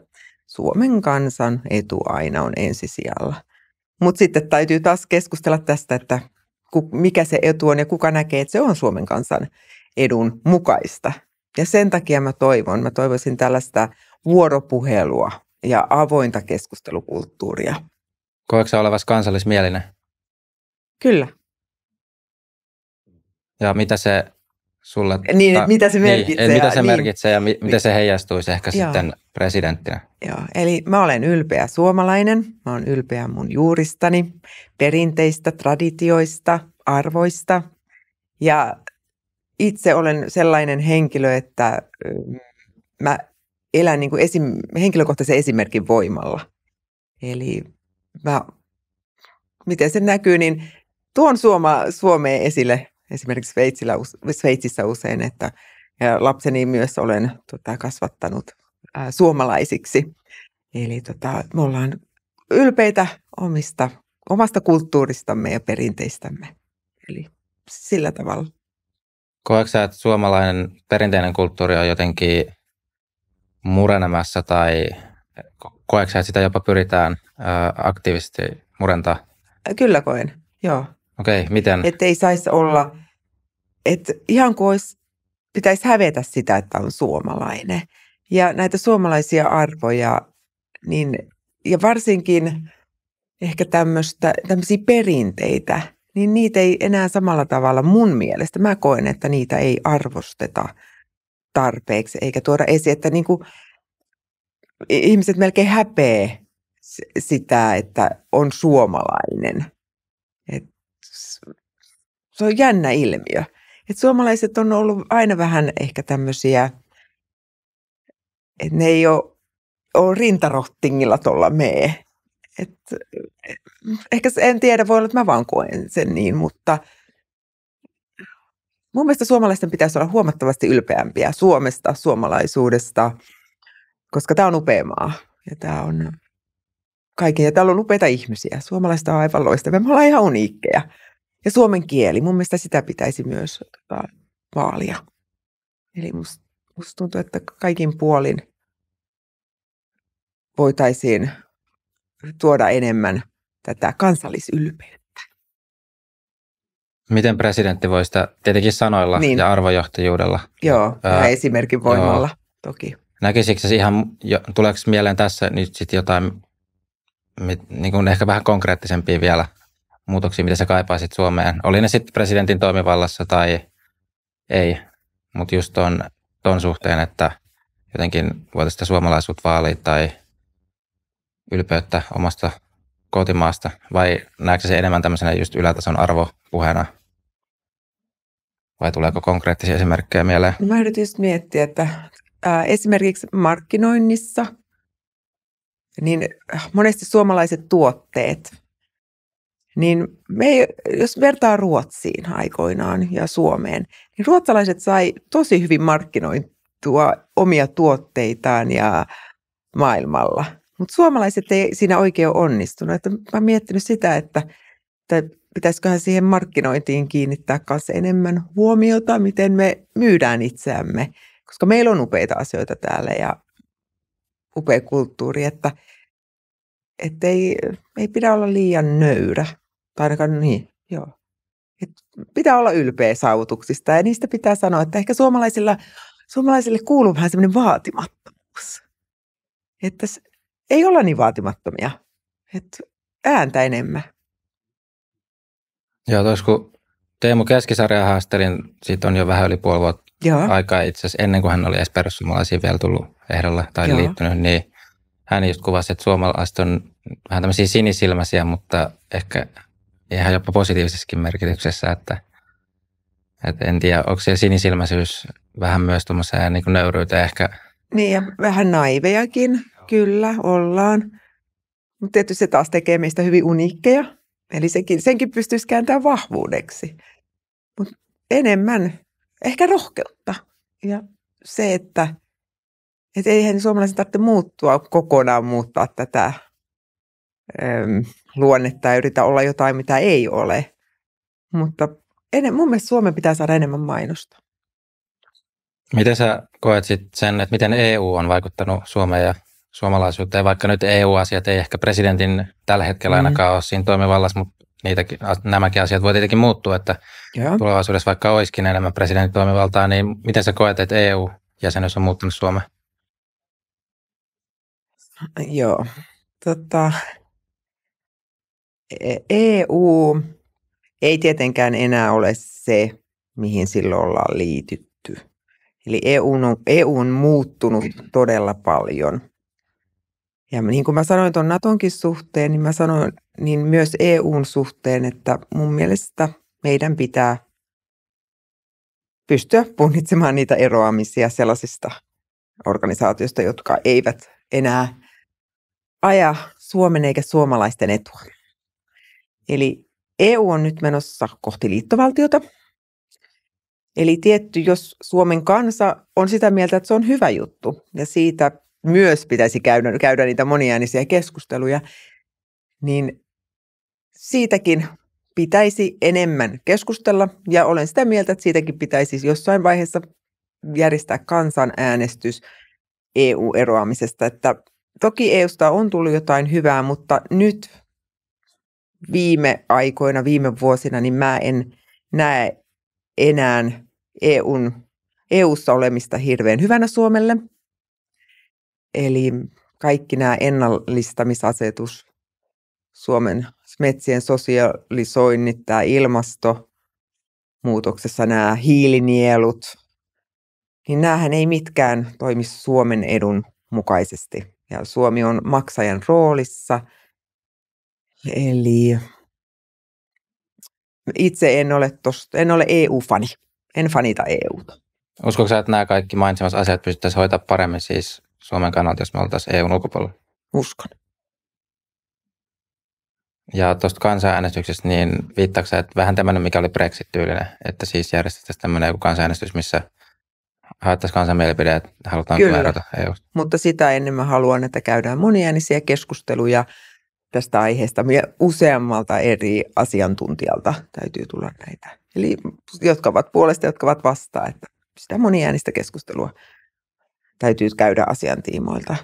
Suomen kansan etu aina on ensisijalla. Mutta sitten täytyy taas keskustella tästä, että mikä se etu on ja kuka näkee, että se on Suomen kansan edun mukaista. Ja sen takia mä toivon, mä toivoisin tällaista vuoropuhelua ja avointa keskustelukulttuuria. Koetko sä olevas kansallismielinen? Kyllä. Ja mitä se sulle... Niin, ta- mitä se niin, merkitsee. Niin, mitä se niin. merkitsee ja mi- miten se heijastuisi ehkä Joo. sitten presidenttinä. Joo, eli mä olen ylpeä suomalainen. Mä olen ylpeä mun juuristani, perinteistä, traditioista, arvoista. Ja itse olen sellainen henkilö, että mm, mä elän niin kuin esim, henkilökohtaisen esimerkin voimalla. Eli mä, miten se näkyy, niin tuon Suoma, Suomeen esille esimerkiksi Sveitsillä, Sveitsissä usein, että ja lapseni myös olen tota, kasvattanut ää, suomalaisiksi. Eli tota, me ollaan ylpeitä omista, omasta kulttuuristamme ja perinteistämme. Eli sillä tavalla. Koetko sä, että suomalainen perinteinen kulttuuri on jotenkin murenemassa tai koetko sä, että sitä jopa pyritään aktiivisesti murentaa? Kyllä koen, joo. Okei, okay, miten? Että ei saisi olla, että ihan kuin olisi, pitäisi hävetä sitä, että on suomalainen. Ja näitä suomalaisia arvoja, niin, ja varsinkin ehkä tämmöistä, tämmöisiä perinteitä – niin niitä ei enää samalla tavalla mun mielestä. Mä koen, että niitä ei arvosteta tarpeeksi eikä tuoda esiin, että niin kuin ihmiset melkein häpee sitä, että on suomalainen. Et se on jännä ilmiö. Et suomalaiset on ollut aina vähän ehkä tämmöisiä, että ne ei ole, ole rintarottingilla tuolla mee. Et, ehkä en tiedä, voi olla, että mä vaan koen sen niin, mutta mun mielestä suomalaisten pitäisi olla huomattavasti ylpeämpiä Suomesta, suomalaisuudesta, koska tämä on upea maa ja tämä on kaiken. Ja täällä on upeita ihmisiä. Suomalaista on aivan loistavia. Me ollaan ihan uniikkeja. Ja suomen kieli, mun mielestä sitä pitäisi myös tota, vaalia. Eli musta must tuntuu, että kaikin puolin voitaisiin tuoda enemmän tätä kansallisylpeyttä. Miten presidentti voi sitä tietenkin sanoilla niin. ja arvojohtajuudella? Joo, ja esimerkin voimalla joo. toki. Näkisikö se ihan, tuleeko mieleen tässä nyt sitten jotain niin kuin ehkä vähän konkreettisempia vielä muutoksia, mitä sä kaipaisit Suomeen? Oli ne sitten presidentin toimivallassa tai ei, mutta just tuon ton suhteen, että jotenkin voitaisiin sitä suomalaisuutta vaalia tai – ylpeyttä omasta kotimaasta, vai näetkö se enemmän tämmöisenä just ylätason arvopuheena? Vai tuleeko konkreettisia esimerkkejä mieleen? No mä yritin just miettiä, että ää, esimerkiksi markkinoinnissa, niin äh, monesti suomalaiset tuotteet, niin me ei, jos vertaa Ruotsiin aikoinaan ja Suomeen, niin ruotsalaiset sai tosi hyvin markkinointua omia tuotteitaan ja maailmalla – mutta suomalaiset ei siinä oikein ole onnistunut. Että mä oon miettinyt sitä, että, että pitäisiköhän siihen markkinointiin kiinnittää myös enemmän huomiota, miten me myydään itseämme. Koska meillä on upeita asioita täällä ja upea kulttuuri, että että ei, ei pidä olla liian nöyrä. Tai ainakaan niin, joo. Että pitää olla ylpeä saavutuksista ja niistä pitää sanoa, että ehkä suomalaisilla, suomalaisille kuuluu vähän semmoinen vaatimattomuus. Että ei olla niin vaatimattomia. Et ääntä enemmän. Joo, kun Teemu Keskisarja haastelin, siitä on jo vähän yli puoli vuotta Joo. aikaa itse asiassa, ennen kuin hän oli edes vielä tullut ehdolle tai Joo. liittynyt, niin hän just kuvasi, että suomalaiset on vähän tämmöisiä sinisilmäisiä, mutta ehkä ihan jopa positiivisessakin merkityksessä, että, että en tiedä, onko se sinisilmäisyys vähän myös tuommoiseen niin nöyryyteen ehkä. Niin ja vähän naivejakin. Kyllä, ollaan. Mutta tietysti se taas tekee meistä hyvin uniikkeja, eli senkin, senkin pystyisi kääntämään vahvuudeksi. Mutta enemmän ehkä rohkeutta ja se, että et eihän suomalaisen tarvitse muuttua kokonaan muuttaa tätä äm, luonnetta ja yritä olla jotain, mitä ei ole. Mutta en, mun mielestä Suomen pitää saada enemmän mainosta. Miten sä koet sit sen, että miten EU on vaikuttanut Suomeen ja suomalaisuuteen, vaikka nyt EU-asiat ei ehkä presidentin tällä hetkellä mm-hmm. ainakaan mm. ole siinä toimivallassa, mutta niitäkin, nämäkin asiat voi tietenkin muuttua, että Joo. tulevaisuudessa vaikka olisikin enemmän presidentin toimivaltaa, niin miten sä koet, että EU-jäsenyys on muuttunut Suomea? Joo. Tota, EU e ei tietenkään enää ole se, mihin silloin ollaan liitytty. Eli EU on, EU on muuttunut todella paljon – ja niin kuin mä sanoin tuon Natonkin suhteen, niin mä sanoin niin myös EUn suhteen, että mun mielestä meidän pitää pystyä punnitsemaan niitä eroamisia sellaisista organisaatioista, jotka eivät enää aja Suomen eikä suomalaisten etua. Eli EU on nyt menossa kohti liittovaltiota. Eli tietty, jos Suomen kansa on sitä mieltä, että se on hyvä juttu ja siitä myös pitäisi käydä, käydä niitä moniäänisiä keskusteluja, niin siitäkin pitäisi enemmän keskustella ja olen sitä mieltä, että siitäkin pitäisi jossain vaiheessa järjestää kansanäänestys EU-eroamisesta, että toki EUsta on tullut jotain hyvää, mutta nyt viime aikoina, viime vuosina, niin mä en näe enää EUn, EUssa olemista hirveän hyvänä Suomelle – Eli kaikki nämä ennallistamisasetus, Suomen metsien sosialisoinnit, tämä muutoksessa nämä hiilinielut, niin näähän ei mitkään toimi Suomen edun mukaisesti. Ja Suomi on maksajan roolissa, eli itse en ole, tosta, en ole EU-fani, en fanita EUta. Uskoiko sä, että nämä kaikki mainitsemassa asiat pystyttäisiin hoitaa paremmin siis Suomen kannalta, jos me oltaisiin EUn ulkopuolella? Uskon. Ja tuosta kansanäänestyksestä, niin viittaako että vähän tämmöinen, mikä oli Brexit-tyylinen, että siis järjestettäisiin tämmöinen joku kansanäänestys, missä haettaisiin kansan mielipide, että halutaan Kyllä, erota eu mutta sitä ennen mä haluan, että käydään moniäänisiä keskusteluja tästä aiheesta useammalta eri asiantuntijalta täytyy tulla näitä. Eli jotka ovat puolesta, jotka ovat vastaan, että sitä moniäänistä keskustelua täytyy käydä asiantiimoilta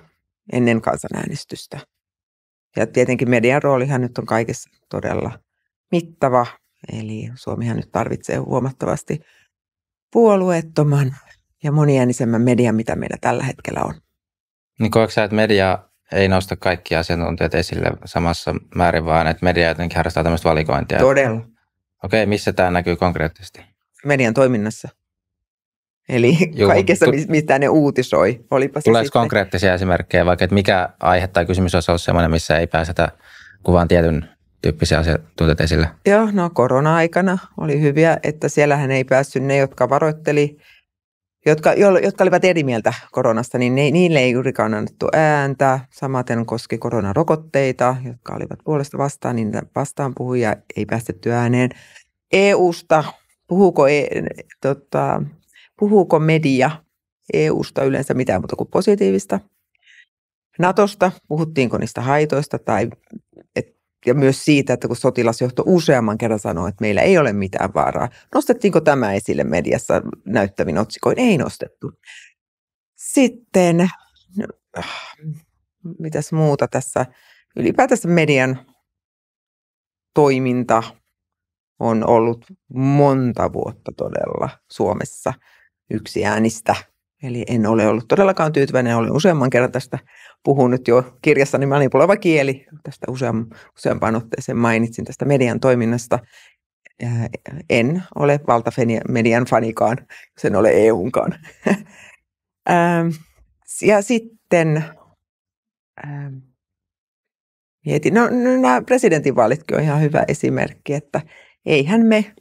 ennen kansanäänestystä. Ja tietenkin median roolihan nyt on kaikessa todella mittava, eli Suomihan nyt tarvitsee huomattavasti puolueettoman ja moniäänisemmän median, mitä meillä tällä hetkellä on. Niin koetko sä, että media ei nosta kaikki asiantuntijat esille samassa määrin, vaan että media jotenkin harrastaa tämmöistä valikointia? Todella. Okei, missä tämä näkyy konkreettisesti? Median toiminnassa. Eli Juu, kaikessa, tu- mistä ne uutisoi. Olipa se Tuleeko sitten... konkreettisia esimerkkejä, vaikka että mikä aihe tai kysymys olisi ollut sellainen, missä ei pääsetä kuvaan tietyn tyyppisiä asioita tuotet esille? Joo, no korona-aikana oli hyviä, että siellähän ei päässyt ne, jotka varoitteli, jotka, jo, jotka olivat eri mieltä koronasta, niin ne, niille ei juurikaan annettu ääntä. Samaten koski koronarokotteita, jotka olivat puolesta vastaan, niin vastaan puhuja ei päästetty ääneen. EUsta, puhuuko e, tota, Puhuuko media EUsta yleensä mitään muuta kuin positiivista? Natosta, puhuttiinko niistä haitoista tai et, ja myös siitä, että kun sotilasjohto useamman kerran sanoo, että meillä ei ole mitään vaaraa. Nostettiinko tämä esille mediassa näyttävin otsikoin? Ei nostettu. Sitten, äh, mitäs muuta tässä? Ylipäätänsä median toiminta on ollut monta vuotta todella Suomessa – yksi äänistä. Eli en ole ollut todellakaan tyytyväinen, olen useamman kerran tästä puhunut jo kirjassani Manipuloiva kieli, tästä useam, useampaan otteeseen mainitsin tästä median toiminnasta. En ole valtamedian fanikaan, sen ole EUnkaan. ja sitten mietin, no, no nämä presidentinvaalitkin on ihan hyvä esimerkki, että eihän me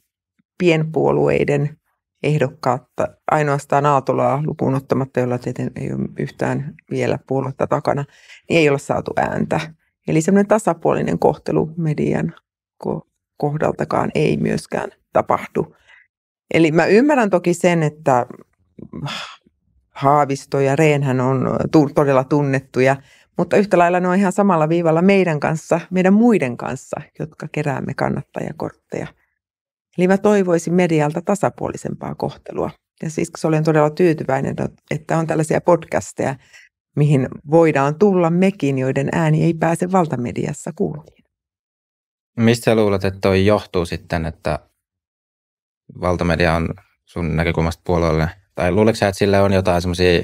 pienpuolueiden ehdokkautta, ainoastaan Aatolaa lukuun ottamatta, jolla ei ole yhtään vielä puoluetta takana, niin ei ole saatu ääntä. Eli semmoinen tasapuolinen kohtelu median kohdaltakaan ei myöskään tapahdu. Eli mä ymmärrän toki sen, että Haavisto ja Reenhän on todella tunnettuja, mutta yhtä lailla ne on ihan samalla viivalla meidän kanssa, meidän muiden kanssa, jotka keräämme kannattajakortteja – Eli mä toivoisin medialta tasapuolisempaa kohtelua. Ja siis olen todella tyytyväinen, että on tällaisia podcasteja, mihin voidaan tulla mekin, joiden ääni ei pääse valtamediassa kuuluviin. Mistä luulet, että toi johtuu sitten, että valtamedia on sun näkökulmasta puolelle? Tai luuletko sä, että sillä on jotain semmoisia,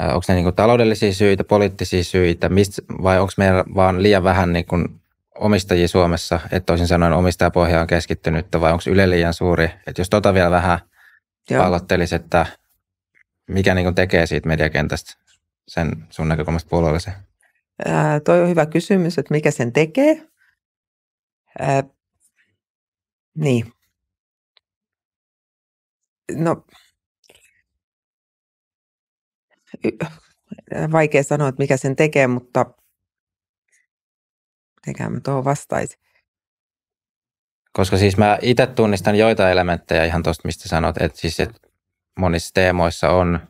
äh, onko ne niin taloudellisia syitä, poliittisia syitä, mistä vai onko meillä vaan liian vähän niin omistajia Suomessa, että toisin sanoen omistajapohja on keskittynyt vai onko Yle liian suuri? Että jos tota vielä vähän aloittelisi, että mikä niin kuin tekee siitä mediakentästä sen sun näkökulmasta puolueellisen? Ää, toi on hyvä kysymys, että mikä sen tekee. Ää, niin. No, vaikea sanoa, että mikä sen tekee, mutta – mitenkään mä tuohon vastaisi. Koska siis mä itse tunnistan joita elementtejä ihan tuosta, mistä sanot, että siis et monissa teemoissa on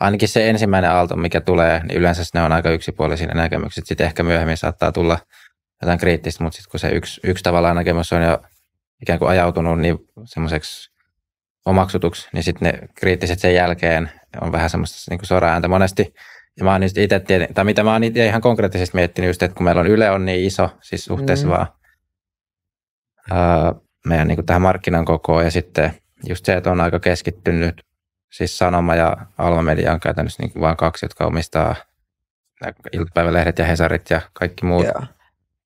ainakin se ensimmäinen aalto, mikä tulee, niin yleensä ne on aika yksipuolisia ne näkemykset. Sitten ehkä myöhemmin saattaa tulla jotain kriittistä, mutta sitten kun se yksi, yksi tavallaan näkemys on jo ikään kuin ajautunut niin semmoiseksi omaksutuksi, niin sitten ne kriittiset sen jälkeen on vähän semmoista niin sora-ääntä. Monesti ja mä oon nyt itse tai mitä mä oon itse ihan konkreettisesti miettinyt just, että kun meillä on Yle on niin iso, siis suhteessa mm. vaan uh, meidän niin kuin tähän markkinan kokoon ja sitten just se, että on aika keskittynyt, siis Sanoma ja Alma Media on käytännössä niin kuin vaan kaksi, jotka omistaa iltapäivälehdet ja Hesarit ja kaikki muut. Yeah.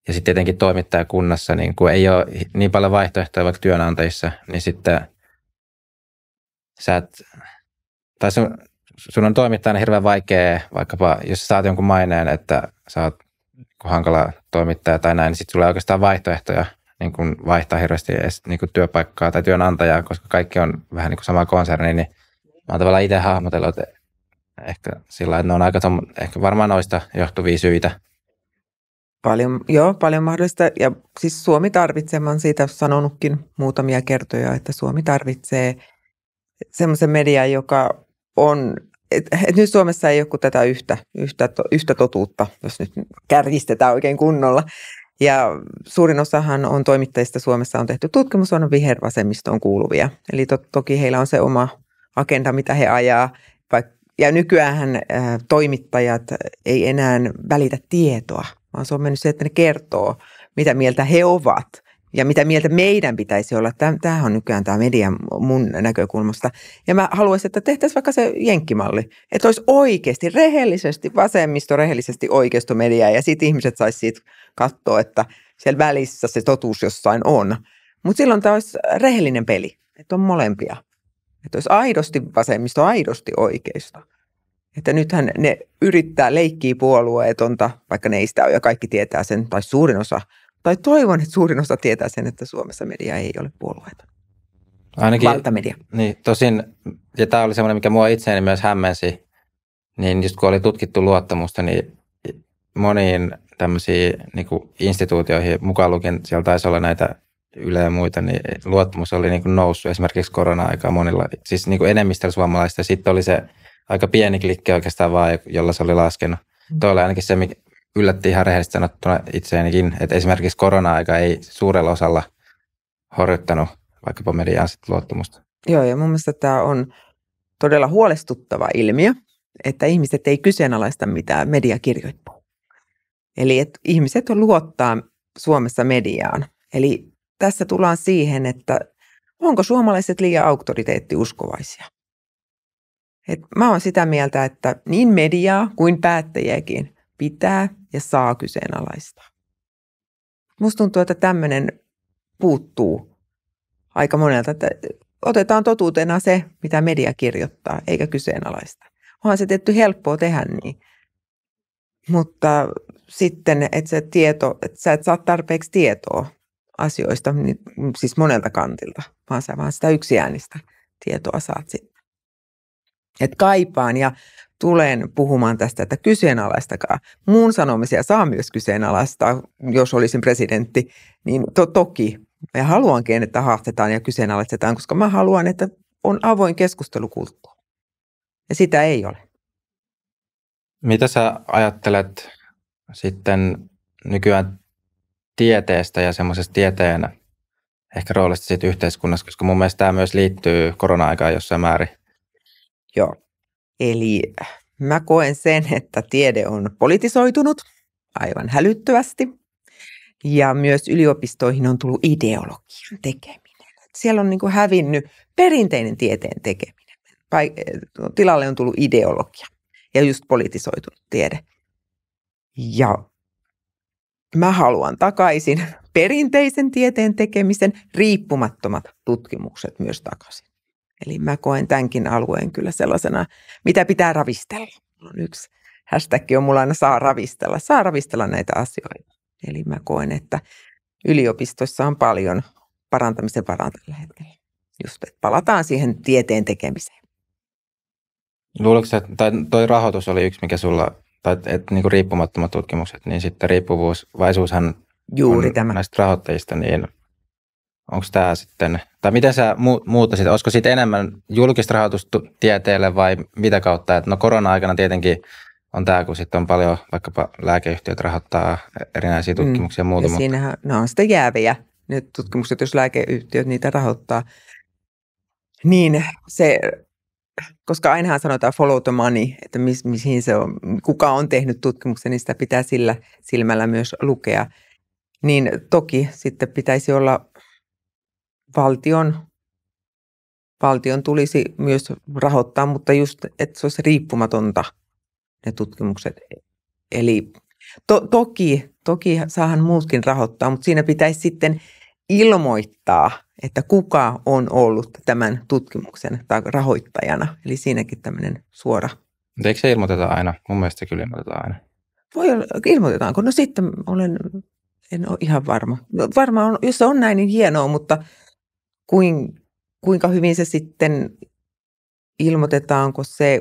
Ja sitten tietenkin toimittajakunnassa, niin kun ei ole niin paljon vaihtoehtoja vaikka työnantajissa, niin sitten sä et, tai sun, sun on toimittajana hirveän vaikea, vaikkapa jos sä saat jonkun maineen, että sä oot hankala toimittaja tai näin, niin sitten tulee oikeastaan vaihtoehtoja niin kun vaihtaa hirveästi edes niin kun työpaikkaa tai työnantajaa, koska kaikki on vähän niin kuin sama konserni, niin mä oon tavallaan itse hahmotellut että ehkä sillä että ne on aika tom, ehkä varmaan noista johtuvia syitä. Paljon, joo, paljon mahdollista. Ja siis Suomi tarvitsee, mä oon siitä sanonutkin muutamia kertoja, että Suomi tarvitsee semmoisen median, joka on, et, et nyt Suomessa ei ole tätä yhtä, yhtä, yhtä totuutta, jos nyt kärjistetään oikein kunnolla. Ja suurin osahan on toimittajista Suomessa on tehty tutkimus, on vihervasemmistoon kuuluvia. Eli to, toki heillä on se oma agenda, mitä he ajaa. Vaik- ja nykyään äh, toimittajat ei enää välitä tietoa, vaan se on mennyt se, että ne kertoo, mitä mieltä he ovat – ja mitä mieltä meidän pitäisi olla. Tämähän on nykyään tämä media mun näkökulmasta. Ja mä haluaisin, että tehtäisiin vaikka se jenkkimalli. Että olisi oikeasti, rehellisesti, vasemmisto, rehellisesti media. ja sitten ihmiset saisi siitä katsoa, että siellä välissä se totuus jossain on. Mutta silloin tämä olisi rehellinen peli, että on molempia. Että olisi aidosti vasemmisto, aidosti oikeisto. Että nythän ne yrittää leikkiä puolueetonta, vaikka ne ei sitä ole ja kaikki tietää sen, tai suurin osa – tai toivon, että suurin osa tietää sen, että Suomessa media ei ole puolueita, Ainakin, Valtamedia. Niin, tosin, ja tämä oli semmoinen, mikä mua itseäni myös hämmensi, niin just kun oli tutkittu luottamusta, niin moniin tämmöisiin niin kuin instituutioihin, mukaan lukien siellä taisi olla näitä Yle ja muita, niin luottamus oli niin kuin noussut esimerkiksi korona-aikaa monilla, siis niin kuin enemmistöllä suomalaista. Sitten oli se aika pieni klikki oikeastaan vaan, jolla se oli laskenut. Mm. Toi oli ainakin se, yllätti ihan rehellisesti sanottuna itseäänikin, että esimerkiksi korona-aika ei suurella osalla horjuttanut vaikkapa mediaan sit luottamusta. Joo, ja mun mielestä tämä on todella huolestuttava ilmiö, että ihmiset ei kyseenalaista mitään media kirjoittaa. Eli että ihmiset luottaa Suomessa mediaan. Eli tässä tullaan siihen, että onko suomalaiset liian auktoriteettiuskovaisia. Et mä oon sitä mieltä, että niin mediaa kuin päättäjiäkin pitää ja saa kyseenalaistaa. Musta tuntuu, että tämmöinen puuttuu aika monelta, että otetaan totuutena se, mitä media kirjoittaa, eikä kyseenalaista. Onhan se tietty helppoa tehdä niin, mutta sitten, että se tieto, että sä et saa tarpeeksi tietoa asioista, niin, siis monelta kantilta, vaan sä vaan sitä yksiäänistä tietoa saat sitten. Et kaipaan ja tulen puhumaan tästä, että kyseenalaistakaa. Mun sanomisia saa myös kyseenalaistaa, jos olisin presidentti, niin to- toki. Ja haluankin, että haastetaan ja kyseenalaistetaan, koska mä haluan, että on avoin keskustelukulttuuri. Ja sitä ei ole. Mitä sä ajattelet sitten nykyään tieteestä ja semmoisesta tieteen ehkä roolista siitä yhteiskunnassa, koska mun mielestä tämä myös liittyy korona-aikaan jossain määrin. Joo. Eli mä koen sen, että tiede on politisoitunut aivan hälyttävästi. Ja myös yliopistoihin on tullut ideologian tekeminen. siellä on niin kuin hävinnyt perinteinen tieteen tekeminen. Eh, tilalle on tullut ideologia ja just politisoitunut tiede. Ja mä haluan takaisin perinteisen tieteen tekemisen riippumattomat tutkimukset myös takaisin. Eli mä koen tämänkin alueen kyllä sellaisena, mitä pitää ravistella. On yksi hashtag on mulla aina saa ravistella. Saa ravistella näitä asioita. Eli mä koen, että yliopistossa on paljon parantamisen varaa tällä hetkellä. Just, että palataan siihen tieteen tekemiseen. Luuletko, että toi rahoitus oli yksi, mikä sulla, tai että niin riippumattomat tutkimukset, niin sitten riippuvuusvaisuushan Juuri on tämä. näistä rahoittajista, niin onko tämä sitten, tai mitä sä muuttaisit, olisiko siitä enemmän julkista rahoitusta tieteelle vai mitä kautta? Et no korona-aikana tietenkin on tämä, kun sitten on paljon vaikkapa lääkeyhtiöt rahoittaa erinäisiä mm. tutkimuksia mm. ja muuta. Ja siinähän, ne on sitten jääviä, ne tutkimukset, jos lääkeyhtiöt niitä rahoittaa. Niin se, koska ainahan sanotaan follow the money, että mis, mihin se on, kuka on tehnyt tutkimuksen, niin sitä pitää sillä silmällä myös lukea. Niin toki sitten pitäisi olla valtion, valtion tulisi myös rahoittaa, mutta just, että se olisi riippumatonta ne tutkimukset. Eli to, toki, toki saahan muutkin rahoittaa, mutta siinä pitäisi sitten ilmoittaa, että kuka on ollut tämän tutkimuksen tai rahoittajana. Eli siinäkin tämmöinen suora. Mutta eikö se ilmoiteta aina? Mun mielestä kyllä ilmoitetaan aina. Voi olla, ilmoitetaanko? No sitten olen, en ole ihan varma. No varmaan, on, jos se on näin, niin hienoa, mutta kuin kuinka hyvin se sitten ilmoitetaanko se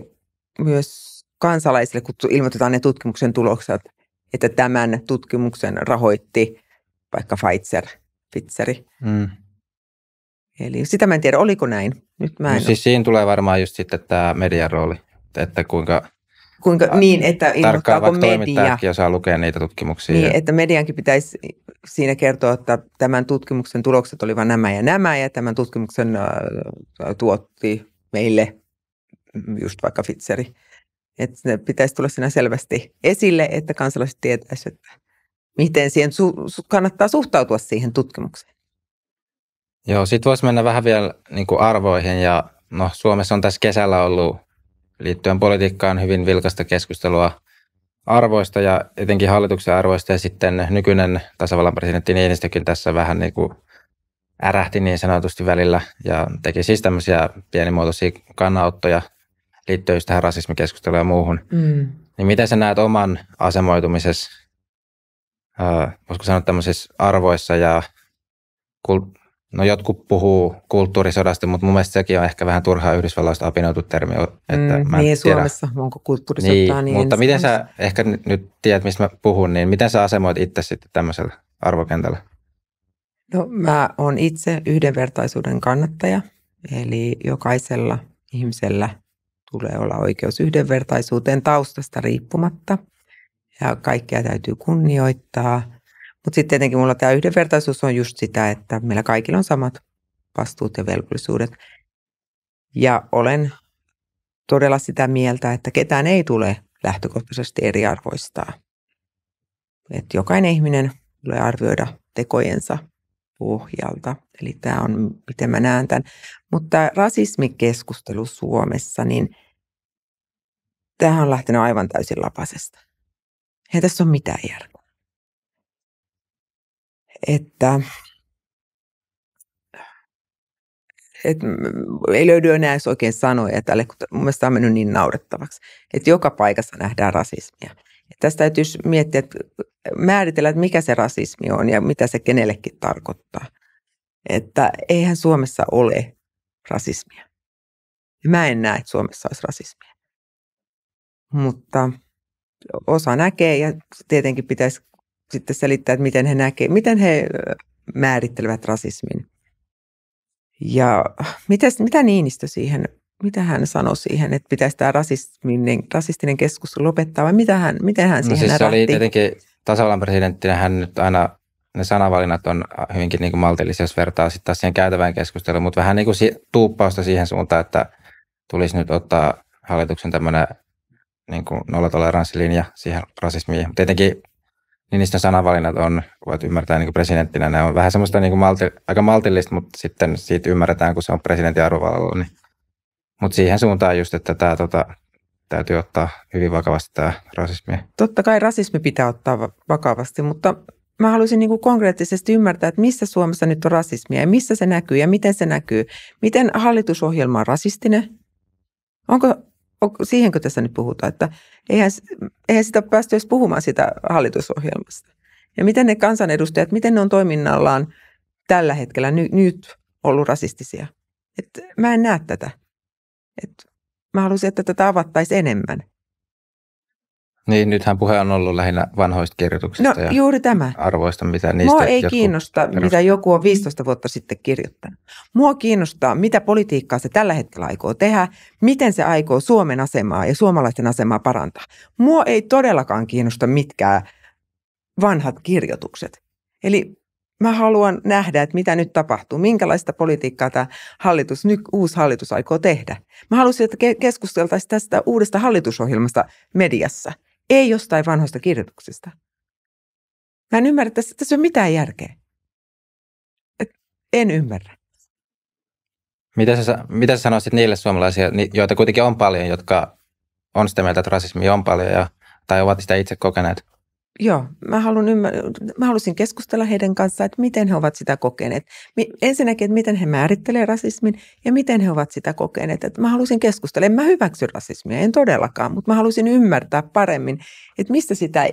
myös kansalaisille, kun ilmoitetaan ne tutkimuksen tulokset, että tämän tutkimuksen rahoitti vaikka Pfizer, Pfizeri. Mm. Eli sitä mä en tiedä, oliko näin. Nyt mä en no, siis siinä tulee varmaan just sitten tämä median rooli, että kuinka Kuinka, niin, että ilmoittaako media. ja saa lukea niitä tutkimuksia. Niin, ja... että mediankin pitäisi siinä kertoa, että tämän tutkimuksen tulokset olivat nämä ja nämä, ja tämän tutkimuksen äh, tuotti meille just vaikka Fitseri. Että ne pitäisi tulla siinä selvästi esille, että kansalaiset tietäisivät, että miten siihen su- kannattaa suhtautua siihen tutkimukseen. Joo, sitten voisi mennä vähän vielä niin kuin arvoihin ja no, Suomessa on tässä kesällä ollut liittyen politiikkaan hyvin vilkasta keskustelua arvoista ja etenkin hallituksen arvoista ja sitten nykyinen tasavallan presidentti Niinistökin tässä vähän niin kuin ärähti niin sanotusti välillä ja teki siis tämmöisiä pienimuotoisia kannanottoja liittyen just tähän rasismikeskusteluun ja muuhun. Mm. Niin miten sä näet oman asemoitumisessa, äh, voisiko sanoa tämmöisissä arvoissa ja kul- No jotkut puhuu kulttuurisodasta, mutta mun mielestä sekin on ehkä vähän turhaa Yhdysvalloista apinoitu termi. Että mm, mä niin, tiedä. Suomessa onko kulttuurisota niin, niin Mutta miten sä ehkä nyt tiedät, mistä mä puhun, niin miten sä asemoit itse sitten tämmöisellä arvokentällä? No mä oon itse yhdenvertaisuuden kannattaja, eli jokaisella ihmisellä tulee olla oikeus yhdenvertaisuuteen taustasta riippumatta. Ja kaikkea täytyy kunnioittaa – mutta sitten tietenkin mulla tämä yhdenvertaisuus on just sitä, että meillä kaikilla on samat vastuut ja velvollisuudet. Ja olen todella sitä mieltä, että ketään ei tule lähtökohtaisesti eriarvoistaa. Et jokainen ihminen tulee arvioida tekojensa pohjalta. Eli tämä on, miten mä näen tämän. Mutta rasismikeskustelu Suomessa, niin tämähän on lähtenyt aivan täysin lapasesta. Ei tässä ole mitään järkeä että et ei löydy enää edes oikein sanoja tälle, kun mun mielestä tämä on mennyt niin naurettavaksi, että joka paikassa nähdään rasismia. Et tästä täytyy miettiä, että äh, määritellä, että mikä se rasismi on ja mitä se kenellekin tarkoittaa. Että eihän Suomessa ole rasismia. Mä en näe, että Suomessa olisi rasismia. Mutta osa näkee ja tietenkin pitäisi sitten selittää, että miten he näkevät, miten he määrittelevät rasismin. Ja mitäs, mitä Niinistö siihen, mitä hän sanoi siihen, että pitäisi tämä rasistinen, rasistinen keskustelu lopettaa vai mitä hän, miten hän no siihen no siis se oli tietenkin tasavallan presidenttinä hän nyt aina ne sanavalinnat on äh, hyvinkin niin kuin maltillisia, jos vertaa sitten taas siihen käytävään keskusteluun, mutta vähän niin kuin si- tuuppausta siihen suuntaan, että tulisi nyt ottaa hallituksen tämmöinen niin kuin nollatoleranssilinja siihen rasismiin. Tietenkin niin niistä sanavalinnat on, voit ymmärtää niin kuin presidenttinä, ne on vähän semmoista niin kuin malti, aika maltillista, mutta sitten siitä ymmärretään, kun se on presidentin arvovallalla. Niin. Mutta siihen suuntaan just, että tämä tota, täytyy ottaa hyvin vakavasti tämä rasismi. Totta kai rasismi pitää ottaa vakavasti, mutta mä haluaisin niin kuin konkreettisesti ymmärtää, että missä Suomessa nyt on rasismia ja missä se näkyy ja miten se näkyy. Miten hallitusohjelma on rasistinen? Onko onko, siihenkö tässä nyt puhutaan, että eihän, eihän sitä päästy edes puhumaan sitä hallitusohjelmasta. Ja miten ne kansanedustajat, miten ne on toiminnallaan tällä hetkellä ny, nyt ollut rasistisia? Et mä en näe tätä. Et mä haluaisin, että tätä avattaisiin enemmän. Niin, nythän puhe on ollut lähinnä vanhoista kirjoituksista no, ja juuri tämä. arvoista, mitä niistä Mua ei kiinnosta, perustaa. mitä joku on 15 vuotta sitten kirjoittanut. Mua kiinnostaa, mitä politiikkaa se tällä hetkellä aikoo tehdä, miten se aikoo Suomen asemaa ja suomalaisten asemaa parantaa. Mua ei todellakaan kiinnosta mitkään vanhat kirjoitukset. Eli mä haluan nähdä, että mitä nyt tapahtuu, minkälaista politiikkaa tämä hallitus, nyt uusi hallitus aikoo tehdä. Mä halusin, että keskusteltaisiin tästä uudesta hallitusohjelmasta mediassa – ei jostain vanhoista kirjoituksista. Mä en ymmärrä, tässä, tässä ei ole mitään järkeä. Et en ymmärrä. Mitä sä, mitä sä sanoisit niille suomalaisille, joita kuitenkin on paljon, jotka on sitä mieltä, että rasismi on paljon ja, tai ovat sitä itse kokeneet? Joo, mä, haluan ymmär- mä halusin keskustella heidän kanssaan, että miten he ovat sitä kokeneet. Ensinnäkin, että miten he määrittelevät rasismin ja miten he ovat sitä kokeneet. Että mä halusin keskustella. En mä hyväksy rasismia, en todellakaan, mutta mä halusin ymmärtää paremmin, että mistä sitä,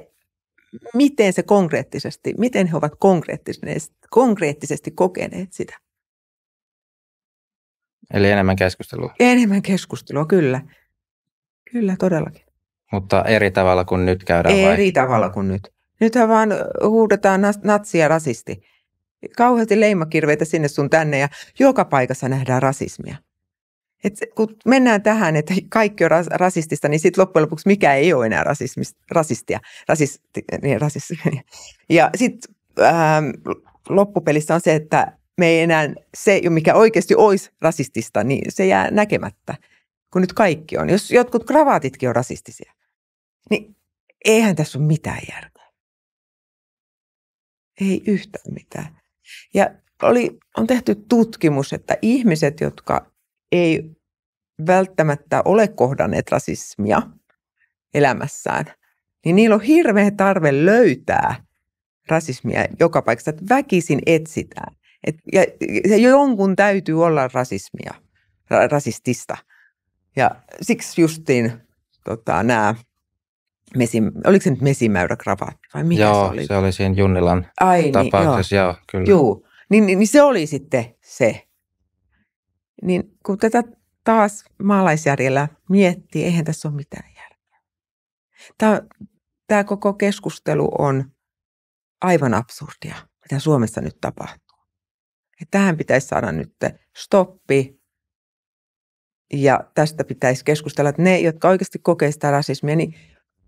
miten se konkreettisesti, miten he ovat konkreettisesti, konkreettisesti kokeneet sitä. Eli enemmän keskustelua. Enemmän keskustelua, kyllä. Kyllä, todellakin. Mutta eri tavalla kuin nyt käydään eri vai? Eri tavalla kuin nyt. Nythän vaan huudetaan natsi ja rasisti. Kauheasti leimakirveitä sinne sun tänne ja joka paikassa nähdään rasismia. Et kun mennään tähän, että kaikki on rasistista, niin sitten loppujen lopuksi mikä ei ole enää rasistia. Rasisti, niin, rasismia. Ja sitten ähm, loppupelissä on se, että me ei enää, se mikä oikeasti olisi rasistista, niin se jää näkemättä, kun nyt kaikki on. Jos jotkut kravaatitkin on rasistisia, niin eihän tässä ole mitään järkeä. Ei yhtään mitään. Ja oli, on tehty tutkimus, että ihmiset, jotka ei välttämättä ole kohdanneet rasismia elämässään, niin niillä on hirveä tarve löytää rasismia joka paikassa, että väkisin etsitään. Et, ja, ja jonkun täytyy olla rasismia, ra, rasistista. Ja siksi justiin tota, nämä mesi, oliko se nyt mesimäyräkravaatti vai mikä joo, se oli? Joo, se oli siinä Junnilan Ai, niin, tapauksessa, niin, joo. joo kyllä. Joo, niin, niin, niin se oli sitten se. Niin kun tätä taas maalaisjärjellä miettii, eihän tässä ole mitään järkeä. Tämä, tämä koko keskustelu on aivan absurdia, mitä Suomessa nyt tapahtuu. Ja tähän pitäisi saada nyt stoppi ja tästä pitäisi keskustella, että ne, jotka oikeasti kokee sitä rasismia, niin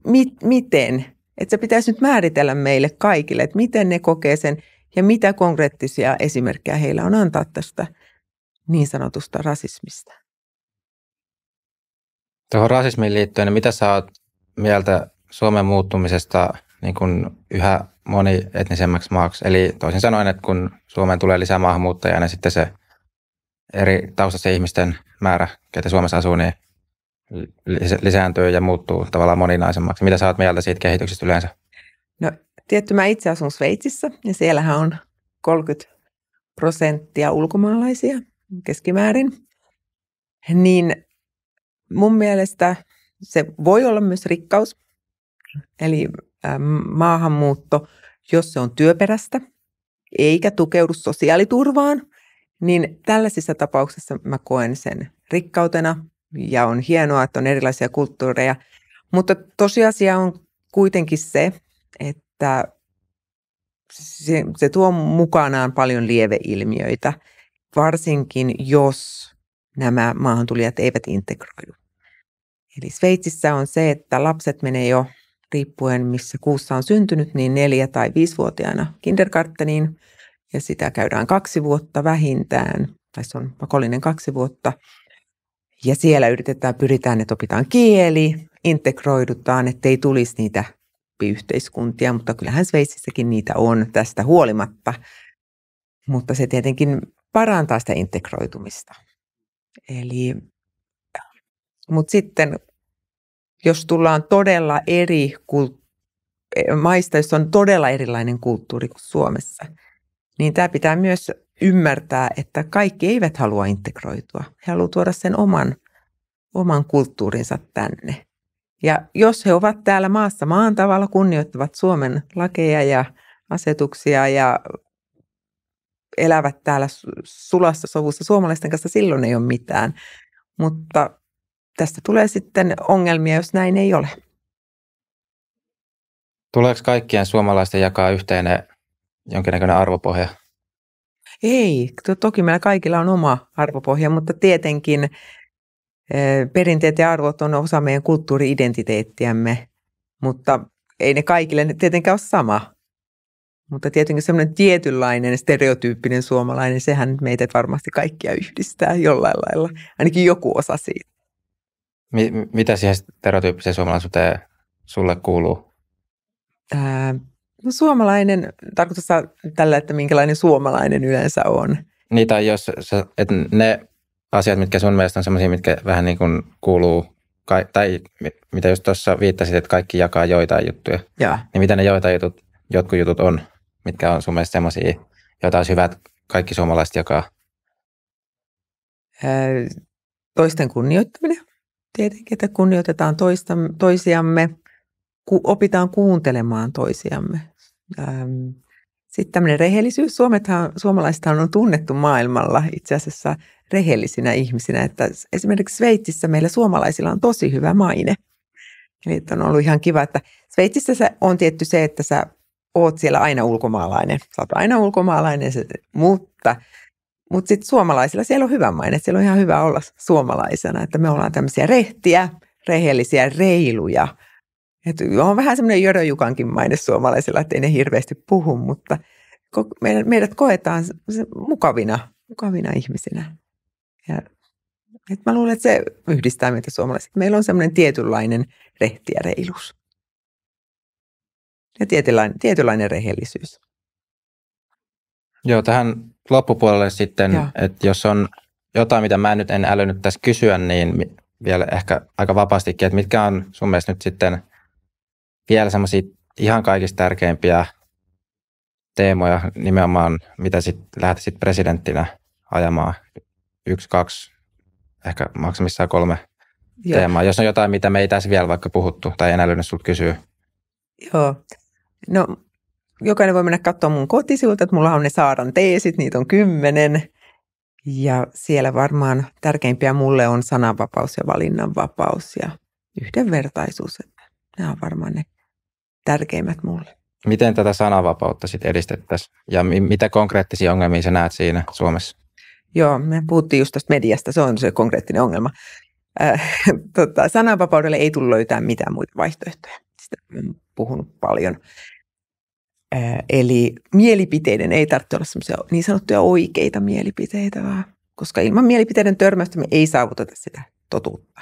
mit, miten. Että se pitäisi nyt määritellä meille kaikille, että miten ne kokee sen ja mitä konkreettisia esimerkkejä heillä on antaa tästä niin sanotusta rasismista. Tuohon rasismiin liittyen, niin mitä sä oot mieltä Suomen muuttumisesta niin kuin yhä monietnisemmäksi maaksi? Eli toisin sanoen, että kun Suomeen tulee lisää maahanmuuttajia, niin sitten se eri taustassa ihmisten määrä, ketä Suomessa asuu, niin lisääntyy ja muuttuu tavallaan moninaisemmaksi. Mitä sä oot mieltä siitä kehityksestä yleensä? No tietty mä itse asun Sveitsissä ja siellähän on 30 prosenttia ulkomaalaisia keskimäärin. Niin mun mielestä se voi olla myös rikkaus, eli maahanmuutto, jos se on työperäistä eikä tukeudu sosiaaliturvaan, niin tällaisissa tapauksissa mä koen sen rikkautena ja on hienoa, että on erilaisia kulttuureja. Mutta tosiasia on kuitenkin se, että se, se tuo mukanaan paljon lieveilmiöitä, varsinkin jos nämä maahantulijat eivät integroidu. Eli Sveitsissä on se, että lapset menee jo riippuen missä kuussa on syntynyt, niin neljä- tai viisivuotiaana kindergarteniin ja sitä käydään kaksi vuotta vähintään, tai se on pakollinen kaksi vuotta – ja siellä yritetään, pyritään, että opitaan kieli, integroidutaan, ei tulisi niitä yhteiskuntia, mutta kyllähän Sveitsissäkin niitä on tästä huolimatta. Mutta se tietenkin parantaa sitä integroitumista. Eli, mutta sitten jos tullaan todella eri kult- maista, jos on todella erilainen kulttuuri kuin Suomessa, niin tämä pitää myös ymmärtää, että kaikki eivät halua integroitua. He haluavat tuoda sen oman, oman kulttuurinsa tänne. Ja jos he ovat täällä maassa maan tavalla, kunnioittavat Suomen lakeja ja asetuksia ja elävät täällä sulassa sovussa suomalaisten kanssa, silloin ei ole mitään. Mutta tästä tulee sitten ongelmia, jos näin ei ole. Tuleeko kaikkien suomalaisten jakaa yhteinen jonkinnäköinen arvopohja? Ei, toki meillä kaikilla on oma arvopohja, mutta tietenkin eh, perinteet ja arvot on osa meidän kulttuuriidentiteettiämme, mutta ei ne kaikille ne tietenkään ole sama. Mutta tietenkin semmoinen tietynlainen stereotyyppinen suomalainen, sehän meitä varmasti kaikkia yhdistää jollain lailla, ainakin joku osa siitä. mitä siihen stereotyyppiseen suomalaisuuteen sulle kuuluu? No suomalainen, tarkoitatko tällä, että minkälainen suomalainen yleensä on? Niin, tai jos sä, että ne asiat, mitkä sun mielestä on sellaisia, mitkä vähän niin kuin kuuluu, tai mitä just tuossa viittasit, että kaikki jakaa joitain juttuja. Ja. Niin mitä ne joitain jutut, jotkut jutut on, mitkä on sun mielestä sellaisia, joita olisi hyvä, että kaikki suomalaiset jakaa? Toisten kunnioittaminen. Tietenkin, että kunnioitetaan toista, toisiamme, ku, opitaan kuuntelemaan toisiamme. Ähm, sitten tämmöinen rehellisyys. Suomethan, suomalaisethan on tunnettu maailmalla itse asiassa rehellisinä ihmisinä. Että esimerkiksi Sveitsissä meillä suomalaisilla on tosi hyvä maine. Eli on ollut ihan kiva, että Sveitsissä se on tietty se, että sä oot siellä aina ulkomaalainen. Sä oot aina ulkomaalainen, mutta, mutta sitten suomalaisilla siellä on hyvä maine. Siellä on ihan hyvä olla suomalaisena, että me ollaan tämmöisiä rehtiä, rehellisiä, reiluja – et on vähän semmoinen jodojukankin maine suomalaisilla, että ei ne hirveästi puhu, mutta meidät, meidät koetaan mukavina, mukavina ihmisinä. Ja, et mä luulen, että se yhdistää meitä suomalaiset. Meillä on semmoinen tietynlainen rehti ja reilus. Ja tietynlainen, tietynlainen rehellisyys. Joo, tähän loppupuolelle sitten, Joo. että jos on jotain, mitä mä nyt en älynyt tässä kysyä, niin vielä ehkä aika vapaastikin, että mitkä on sun mielestä nyt sitten – vielä semmoisia ihan kaikista tärkeimpiä teemoja nimenomaan, mitä sitten lähtisit presidenttinä ajamaan. Yksi, kaksi, ehkä maksimissaan kolme Joo. teemaa. Jos on jotain, mitä me ei tässä vielä vaikka puhuttu tai en lyhyesti sinulta kysyä. Joo. No, jokainen voi mennä katsomaan mun kotisivuilta, että mulla on ne saadan teesit, niitä on kymmenen. Ja siellä varmaan tärkeimpiä mulle on sananvapaus ja valinnanvapaus ja yhdenvertaisuus. Nämä on varmaan ne tärkeimmät mulle. Miten tätä sananvapautta sitten edistettäisiin ja mi- mitä konkreettisia ongelmia sä näet siinä Suomessa? Joo, me puhuttiin just tästä mediasta, se on se konkreettinen ongelma. Äh, tota, sananvapaudelle ei tule löytää mitään muita vaihtoehtoja. Sitä olen puhunut paljon. Äh, eli mielipiteiden ei tarvitse olla semmoisia niin sanottuja oikeita mielipiteitä, vaan koska ilman mielipiteiden törmäystä me ei saavuteta sitä totuutta.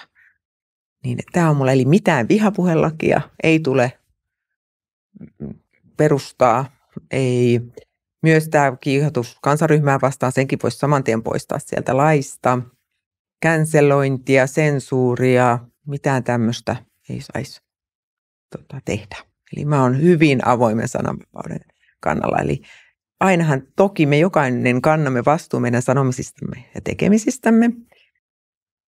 Niin tämä on mulle, eli mitään vihapuhelakia ei tule perustaa. Ei myös tämä kiihotus kansaryhmää vastaan, senkin voisi saman tien poistaa sieltä laista. Känselointia, sensuuria, mitään tämmöistä ei saisi tota, tehdä. Eli mä oon hyvin avoimen sananvapauden kannalla. Eli ainahan toki me jokainen kannamme vastuun meidän sanomisistamme ja tekemisistämme,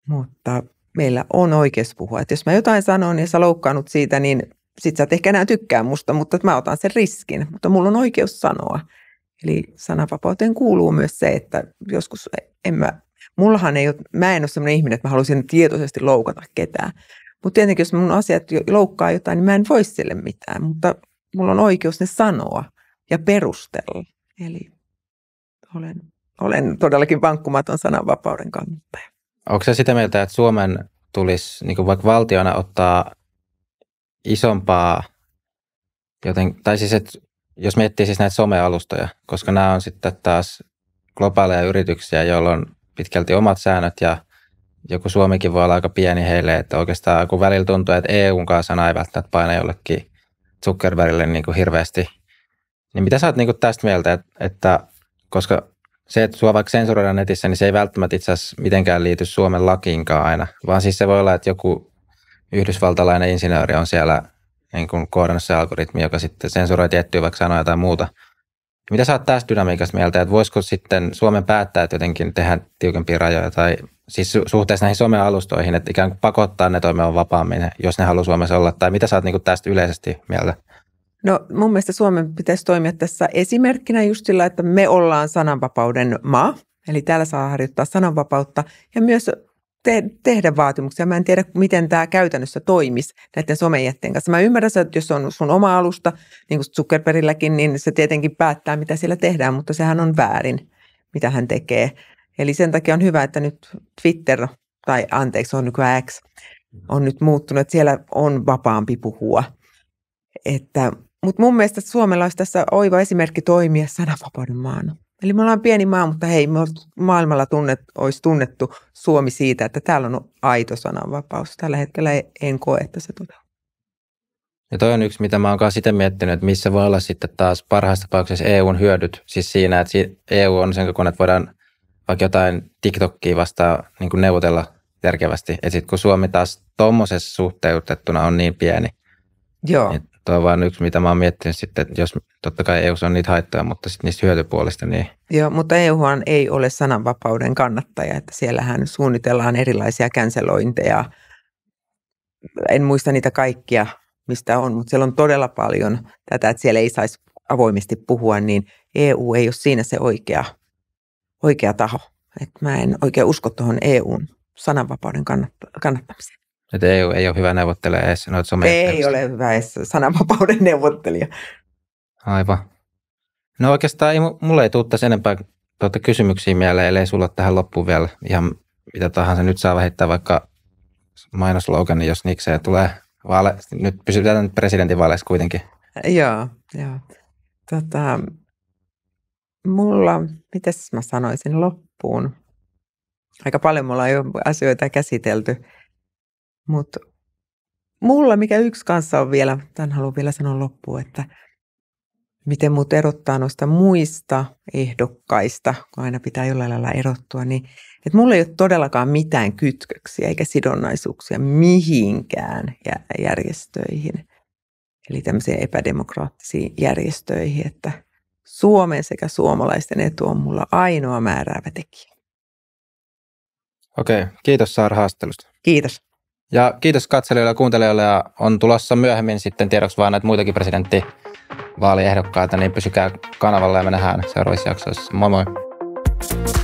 mutta meillä on oikeus puhua. Et jos mä jotain sanon ja sä loukkaannut siitä, niin sit sä et ehkä enää tykkää musta, mutta mä otan sen riskin. Mutta mulla on oikeus sanoa. Eli sananvapauteen kuuluu myös se, että joskus en mä, mullahan ei ole, mä en ole sellainen ihminen, että mä haluaisin tietoisesti loukata ketään. Mutta tietenkin, jos mun asiat loukkaa jotain, niin mä en voi sille mitään, mutta mulla on oikeus ne sanoa ja perustella. Eli olen, olen todellakin vankkumaton sananvapauden kannattaja. Onko se sitä mieltä, että Suomen tulisi niin kuin vaikka valtiona ottaa isompaa, joten, tai siis, et, jos miettii siis näitä somealustoja, koska nämä on sitten taas globaaleja yrityksiä, joilla on pitkälti omat säännöt ja joku Suomikin voi olla aika pieni heille, että oikeastaan kun välillä tuntuu, että EUn kanssa ei välttämättä paina jollekin Zuckerbergille niin kuin hirveästi, niin mitä sä oot niin kuin tästä mieltä, että, että koska se, että sua vaikka sensuroidaan netissä, niin se ei välttämättä itse asiassa mitenkään liity Suomen lakiinkaan aina, vaan siis se voi olla, että joku yhdysvaltalainen insinööri on siellä niin kuin koodannut se algoritmi, joka sitten sensuroi tiettyä vaikka sanoja jotain muuta. Mitä sä oot tästä dynamiikasta mieltä, että voisiko sitten Suomen päättää, että jotenkin tehdä tiukempia rajoja tai siis suhteessa näihin somealustoihin, että ikään kuin pakottaa ne toimimaan vapaammin, jos ne haluaa Suomessa olla, tai mitä sä oot niin kuin tästä yleisesti mieltä? No mun mielestä Suomen pitäisi toimia tässä esimerkkinä just sillä, että me ollaan sananvapauden maa, eli täällä saa harjoittaa sananvapautta ja myös te- tehdä vaatimuksia. Mä en tiedä, miten tämä käytännössä toimisi näiden somejätteen kanssa. Mä ymmärrän, että jos on sun oma alusta, niin kuin Zuckerbergilläkin, niin se tietenkin päättää, mitä siellä tehdään, mutta sehän on väärin, mitä hän tekee. Eli sen takia on hyvä, että nyt Twitter, tai anteeksi, on nykyään X, on nyt muuttunut, että siellä on vapaampi puhua. Että, mutta mun mielestä Suomella olisi tässä oiva esimerkki toimia sananvapauden maana. Eli me ollaan pieni maa, mutta hei, me maailmalla tunnet, olisi tunnettu Suomi siitä, että täällä on aito sananvapaus. Tällä hetkellä en koe, että se toteutuu. Ja toi on yksi, mitä mä oonkaan sitä miettinyt, että missä voi olla sitten taas parhaassa tapauksessa EUn hyödyt. Siis siinä, että EU on sen kokoinen, että voidaan vaikka jotain TikTokia vastaan niin kuin neuvotella järkevästi. Ja sitten kun Suomi taas tuommoisessa suhteutettuna on niin pieni, Joo. Niin Tuo on vain yksi, mitä mä oon miettinyt sitten, että jos totta kai EU on niitä haittoja, mutta sitten niistä hyötypuolista niin. Joo, mutta EU ei ole sananvapauden kannattaja, että siellähän suunnitellaan erilaisia känselointeja. En muista niitä kaikkia, mistä on, mutta siellä on todella paljon tätä, että siellä ei saisi avoimesti puhua, niin EU ei ole siinä se oikea, oikea taho. Et mä en oikein usko tuohon EUn sananvapauden kannattamiseen. Että EU ei ole hyvä neuvottelija edes noita some- Ei neuvottelija. ole hyvä edes sananvapauden neuvottelija. Aivan. No oikeastaan ei, mulle ei tule tässä enempää tuota kysymyksiä mieleen, ellei sulla tähän loppuun vielä ihan mitä tahansa. Nyt saa vähittää vaikka mainosloganin, jos niikseen tulee. Vaale, nyt pysytään nyt presidentinvaaleissa kuitenkin. Joo, joo. Tota, mulla, mitäs mä sanoisin loppuun? Aika paljon mulla on jo asioita käsitelty mutta mulla, mikä yksi kanssa on vielä, tämän haluan vielä sanoa loppuun, että miten mut erottaa noista muista ehdokkaista, kun aina pitää jollain lailla erottua, niin että mulla ei ole todellakaan mitään kytköksiä eikä sidonnaisuuksia mihinkään järjestöihin. Eli tämmöisiin epädemokraattisiin järjestöihin, että Suomen sekä suomalaisten etu on mulla ainoa määräävä tekijä. Okei, kiitos Saara haastattelusta. Kiitos. Ja kiitos katselijoille ja kuuntelijoille ja on tulossa myöhemmin sitten tiedoksi vaan näitä muitakin presidenttivaaliehdokkaita, niin pysykää kanavalla ja me nähdään seuraavissa jaksoissa. Moi moi! thank you